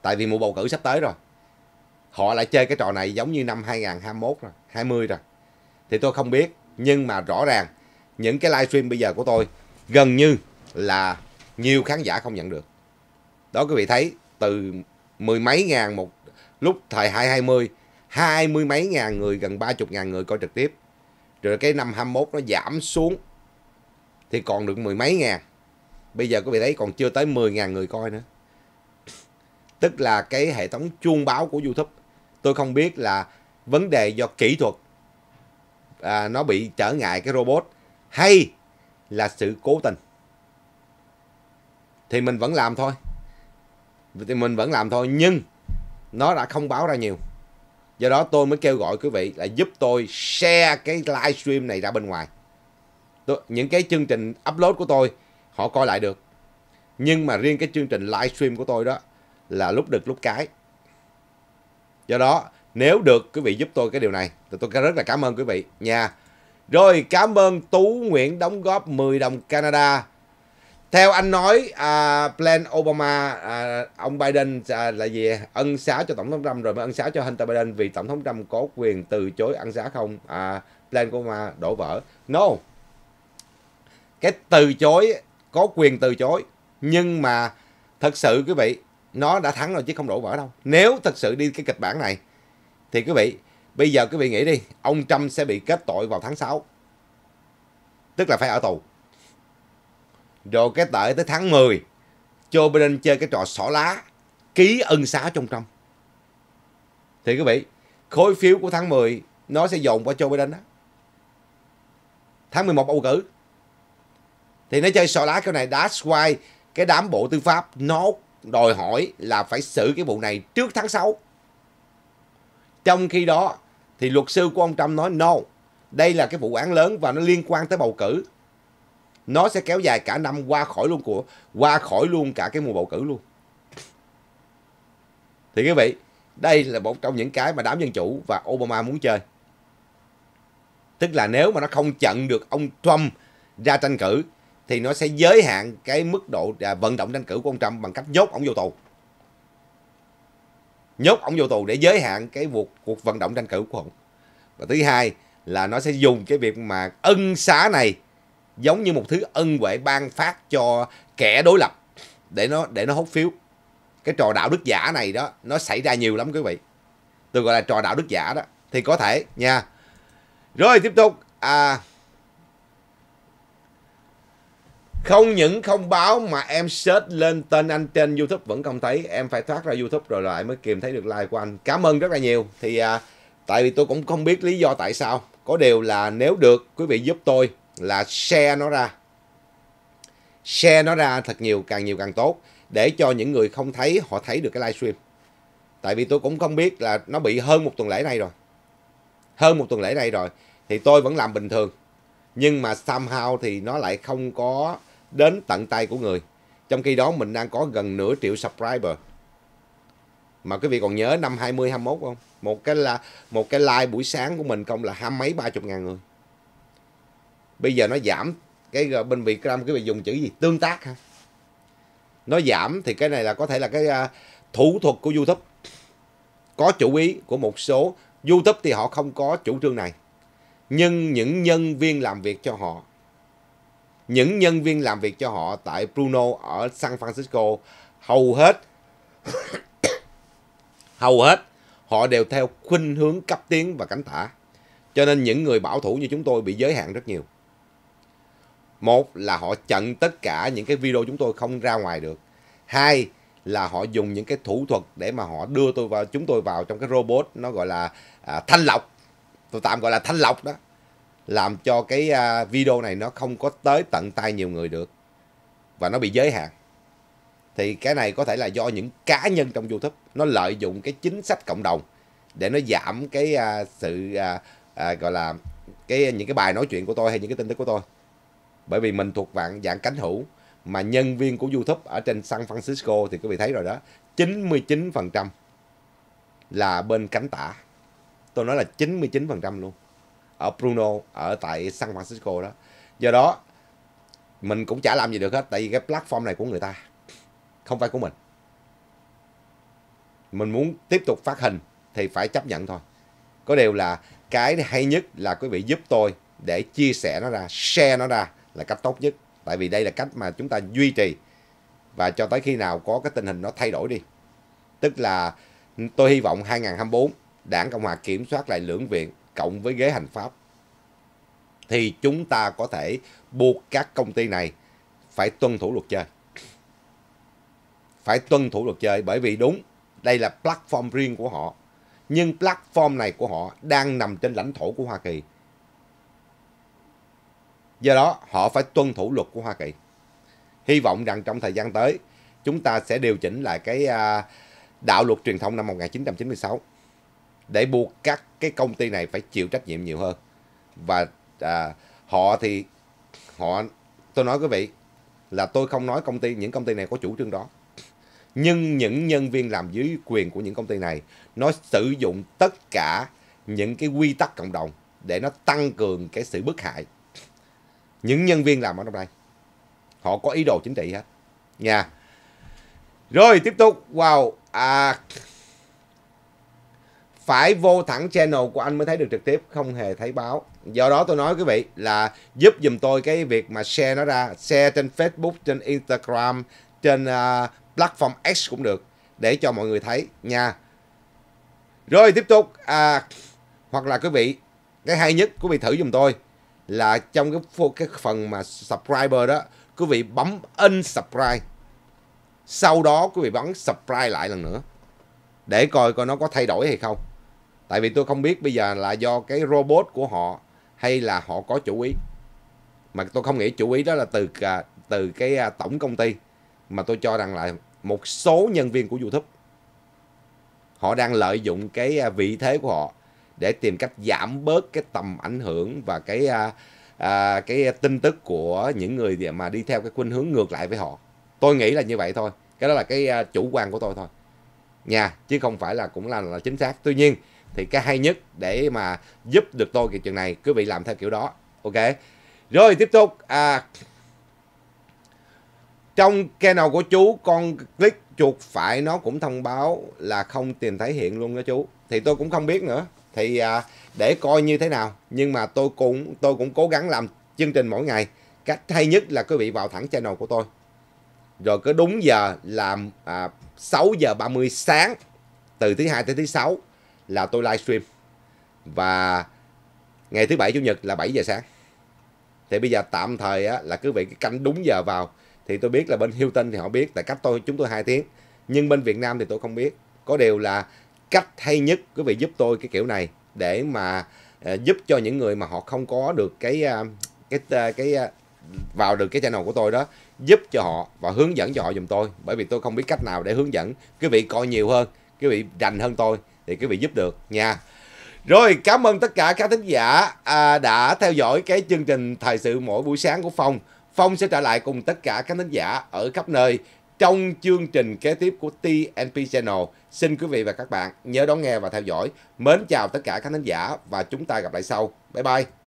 tại vì mùa bầu cử sắp tới rồi họ lại chơi cái trò này giống như năm 2021 rồi 20 rồi thì tôi không biết nhưng mà rõ ràng những cái livestream bây giờ của tôi gần như là nhiều khán giả không nhận được đó quý vị thấy từ mười mấy ngàn một lúc thời hai hai mươi hai mươi mấy ngàn người gần ba chục ngàn người coi trực tiếp rồi cái năm 21 nó giảm xuống thì còn được mười mấy ngàn bây giờ quý vị thấy còn chưa tới 10 ngàn người coi nữa tức là cái hệ thống chuông báo của YouTube tôi không biết là vấn đề do kỹ thuật à, nó bị trở ngại cái robot hay là sự cố tình thì mình vẫn làm thôi thì mình vẫn làm thôi nhưng nó đã không báo ra nhiều do đó tôi mới kêu gọi quý vị là giúp tôi share cái livestream này ra bên ngoài tôi, những cái chương trình upload của tôi họ coi lại được nhưng mà riêng cái chương trình livestream của tôi đó là lúc được lúc cái do đó nếu được quý vị giúp tôi cái điều này thì tôi rất là cảm ơn quý vị nha. Rồi cảm ơn Tú Nguyễn đóng góp 10 đồng Canada. Theo anh nói à, plan Obama à, ông Biden à, là gì ân xá cho tổng thống Trump rồi mới ân xá cho Hunter Biden vì tổng thống Trump có quyền từ chối ân xá không? À, plan Obama đổ vỡ. No. Cái từ chối có quyền từ chối nhưng mà thật sự quý vị nó đã thắng rồi chứ không đổ vỡ đâu. Nếu thật sự đi cái kịch bản này thì quý vị, bây giờ quý vị nghĩ đi, ông Trump sẽ bị kết tội vào tháng 6. Tức là phải ở tù. Rồi cái đợi tới tháng 10, Joe Biden chơi cái trò xỏ lá, ký ân xá trong trong. Thì quý vị, khối phiếu của tháng 10 nó sẽ dồn qua Joe Biden đó. Tháng 11 bầu cử. Thì nó chơi xỏ lá cái này, that's why cái đám bộ tư pháp nó đòi hỏi là phải xử cái vụ này trước tháng 6 trong khi đó thì luật sư của ông Trump nói no, đây là cái vụ án lớn và nó liên quan tới bầu cử. Nó sẽ kéo dài cả năm qua khỏi luôn của qua khỏi luôn cả cái mùa bầu cử luôn. Thì quý vị, đây là một trong những cái mà đám dân chủ và Obama muốn chơi. Tức là nếu mà nó không chặn được ông Trump ra tranh cử thì nó sẽ giới hạn cái mức độ à, vận động tranh cử của ông Trump bằng cách nhốt ông vô tù nhốt ông vô tù để giới hạn cái cuộc cuộc vận động tranh cử của ông và thứ hai là nó sẽ dùng cái việc mà ân xá này giống như một thứ ân huệ ban phát cho kẻ đối lập để nó để nó hút phiếu cái trò đạo đức giả này đó nó xảy ra nhiều lắm quý vị tôi gọi là trò đạo đức giả đó thì có thể nha rồi tiếp tục à, không những không báo mà em search lên tên anh trên youtube vẫn không thấy em phải thoát ra youtube rồi lại mới kìm thấy được like của anh cảm ơn rất là nhiều thì à, tại vì tôi cũng không biết lý do tại sao có điều là nếu được quý vị giúp tôi là share nó ra share nó ra thật nhiều càng nhiều càng tốt để cho những người không thấy họ thấy được cái livestream tại vì tôi cũng không biết là nó bị hơn một tuần lễ này rồi hơn một tuần lễ này rồi thì tôi vẫn làm bình thường nhưng mà somehow thì nó lại không có đến tận tay của người. Trong khi đó mình đang có gần nửa triệu subscriber. Mà quý vị còn nhớ năm 20 21 không? Một cái là một cái like buổi sáng của mình công là hai mấy ba chục ngàn người. Bây giờ nó giảm cái ờ, bên Vietcom quý vị dùng chữ gì? Tương tác ha. Nó giảm thì cái này là có thể là cái à, thủ thuật của YouTube. Có chủ ý của một số YouTube thì họ không có chủ trương này. Nhưng những nhân viên làm việc cho họ những nhân viên làm việc cho họ tại Bruno ở San Francisco hầu hết *coughs* hầu hết họ đều theo khuynh hướng cấp tiến và cánh tả. Cho nên những người bảo thủ như chúng tôi bị giới hạn rất nhiều. Một là họ chặn tất cả những cái video chúng tôi không ra ngoài được. Hai là họ dùng những cái thủ thuật để mà họ đưa tôi vào chúng tôi vào trong cái robot nó gọi là à, thanh lọc. Tôi tạm gọi là thanh lọc đó làm cho cái à, video này nó không có tới tận tay nhiều người được và nó bị giới hạn thì cái này có thể là do những cá nhân trong YouTube nó lợi dụng cái chính sách cộng đồng để nó giảm cái à, sự à, gọi là cái những cái bài nói chuyện của tôi hay những cái tin tức của tôi bởi vì mình thuộc vạn dạng cánh hữu mà nhân viên của YouTube ở trên San Francisco thì quý vị thấy rồi đó 99% là bên cánh tả tôi nói là 99% luôn ở Bruno ở tại San Francisco đó do đó mình cũng chả làm gì được hết tại vì cái platform này của người ta không phải của mình mình muốn tiếp tục phát hình thì phải chấp nhận thôi có điều là cái hay nhất là quý vị giúp tôi để chia sẻ nó ra share nó ra là cách tốt nhất tại vì đây là cách mà chúng ta duy trì và cho tới khi nào có cái tình hình nó thay đổi đi tức là tôi hy vọng 2024 đảng cộng hòa kiểm soát lại lưỡng viện cộng với ghế hành pháp thì chúng ta có thể buộc các công ty này phải tuân thủ luật chơi. Phải tuân thủ luật chơi bởi vì đúng, đây là platform riêng của họ. Nhưng platform này của họ đang nằm trên lãnh thổ của Hoa Kỳ. Do đó, họ phải tuân thủ luật của Hoa Kỳ. Hy vọng rằng trong thời gian tới, chúng ta sẽ điều chỉnh lại cái à, đạo luật truyền thông năm 1996 để buộc các cái công ty này phải chịu trách nhiệm nhiều hơn và à, họ thì họ tôi nói quý vị là tôi không nói công ty những công ty này có chủ trương đó nhưng những nhân viên làm dưới quyền của những công ty này nó sử dụng tất cả những cái quy tắc cộng đồng để nó tăng cường cái sự bức hại những nhân viên làm ở trong đây họ có ý đồ chính trị hết nha rồi tiếp tục wow à phải vô thẳng channel của anh mới thấy được trực tiếp không hề thấy báo do đó tôi nói quý vị là giúp dùm tôi cái việc mà share nó ra share trên Facebook trên Instagram trên uh, platform X cũng được để cho mọi người thấy nha rồi tiếp tục à, hoặc là quý vị cái hay nhất quý vị thử dùm tôi là trong cái cái phần mà subscriber đó quý vị bấm unsubscribe sau đó quý vị bấm subscribe lại lần nữa để coi coi nó có thay đổi hay không Tại vì tôi không biết bây giờ là do cái robot của họ hay là họ có chủ ý. Mà tôi không nghĩ chủ ý đó là từ à, từ cái à, tổng công ty mà tôi cho rằng là một số nhân viên của YouTube họ đang lợi dụng cái à, vị thế của họ để tìm cách giảm bớt cái tầm ảnh hưởng và cái à, cái tin tức của những người mà đi theo cái khuynh hướng ngược lại với họ. Tôi nghĩ là như vậy thôi. Cái đó là cái chủ quan của tôi thôi. Nha, chứ không phải là cũng là là chính xác. Tuy nhiên thì cái hay nhất để mà giúp được tôi cái chuyện này quý vị làm theo kiểu đó ok rồi tiếp tục à, trong channel của chú con click chuột phải nó cũng thông báo là không tìm thấy hiện luôn đó chú thì tôi cũng không biết nữa thì à, để coi như thế nào nhưng mà tôi cũng tôi cũng cố gắng làm chương trình mỗi ngày cách hay nhất là quý vị vào thẳng channel của tôi rồi cứ đúng giờ làm à, 6 giờ 30 sáng từ thứ hai tới thứ sáu là tôi livestream và ngày thứ bảy chủ nhật là 7 giờ sáng thì bây giờ tạm thời á, là cứ vậy cái canh đúng giờ vào thì tôi biết là bên Hilton thì họ biết là cách tôi chúng tôi hai tiếng nhưng bên Việt Nam thì tôi không biết có điều là cách hay nhất quý vị giúp tôi cái kiểu này để mà uh, giúp cho những người mà họ không có được cái uh, cái uh, cái uh, vào được cái channel của tôi đó giúp cho họ và hướng dẫn cho họ dùm tôi bởi vì tôi không biết cách nào để hướng dẫn quý vị coi nhiều hơn quý vị rành hơn tôi thì quý vị giúp được nha rồi cảm ơn tất cả các thính giả à, đã theo dõi cái chương trình thời sự mỗi buổi sáng của phong phong sẽ trở lại cùng tất cả các thính giả ở khắp nơi trong chương trình kế tiếp của TNP Channel. Xin quý vị và các bạn nhớ đón nghe và theo dõi. Mến chào tất cả các khán giả và chúng ta gặp lại sau. Bye bye.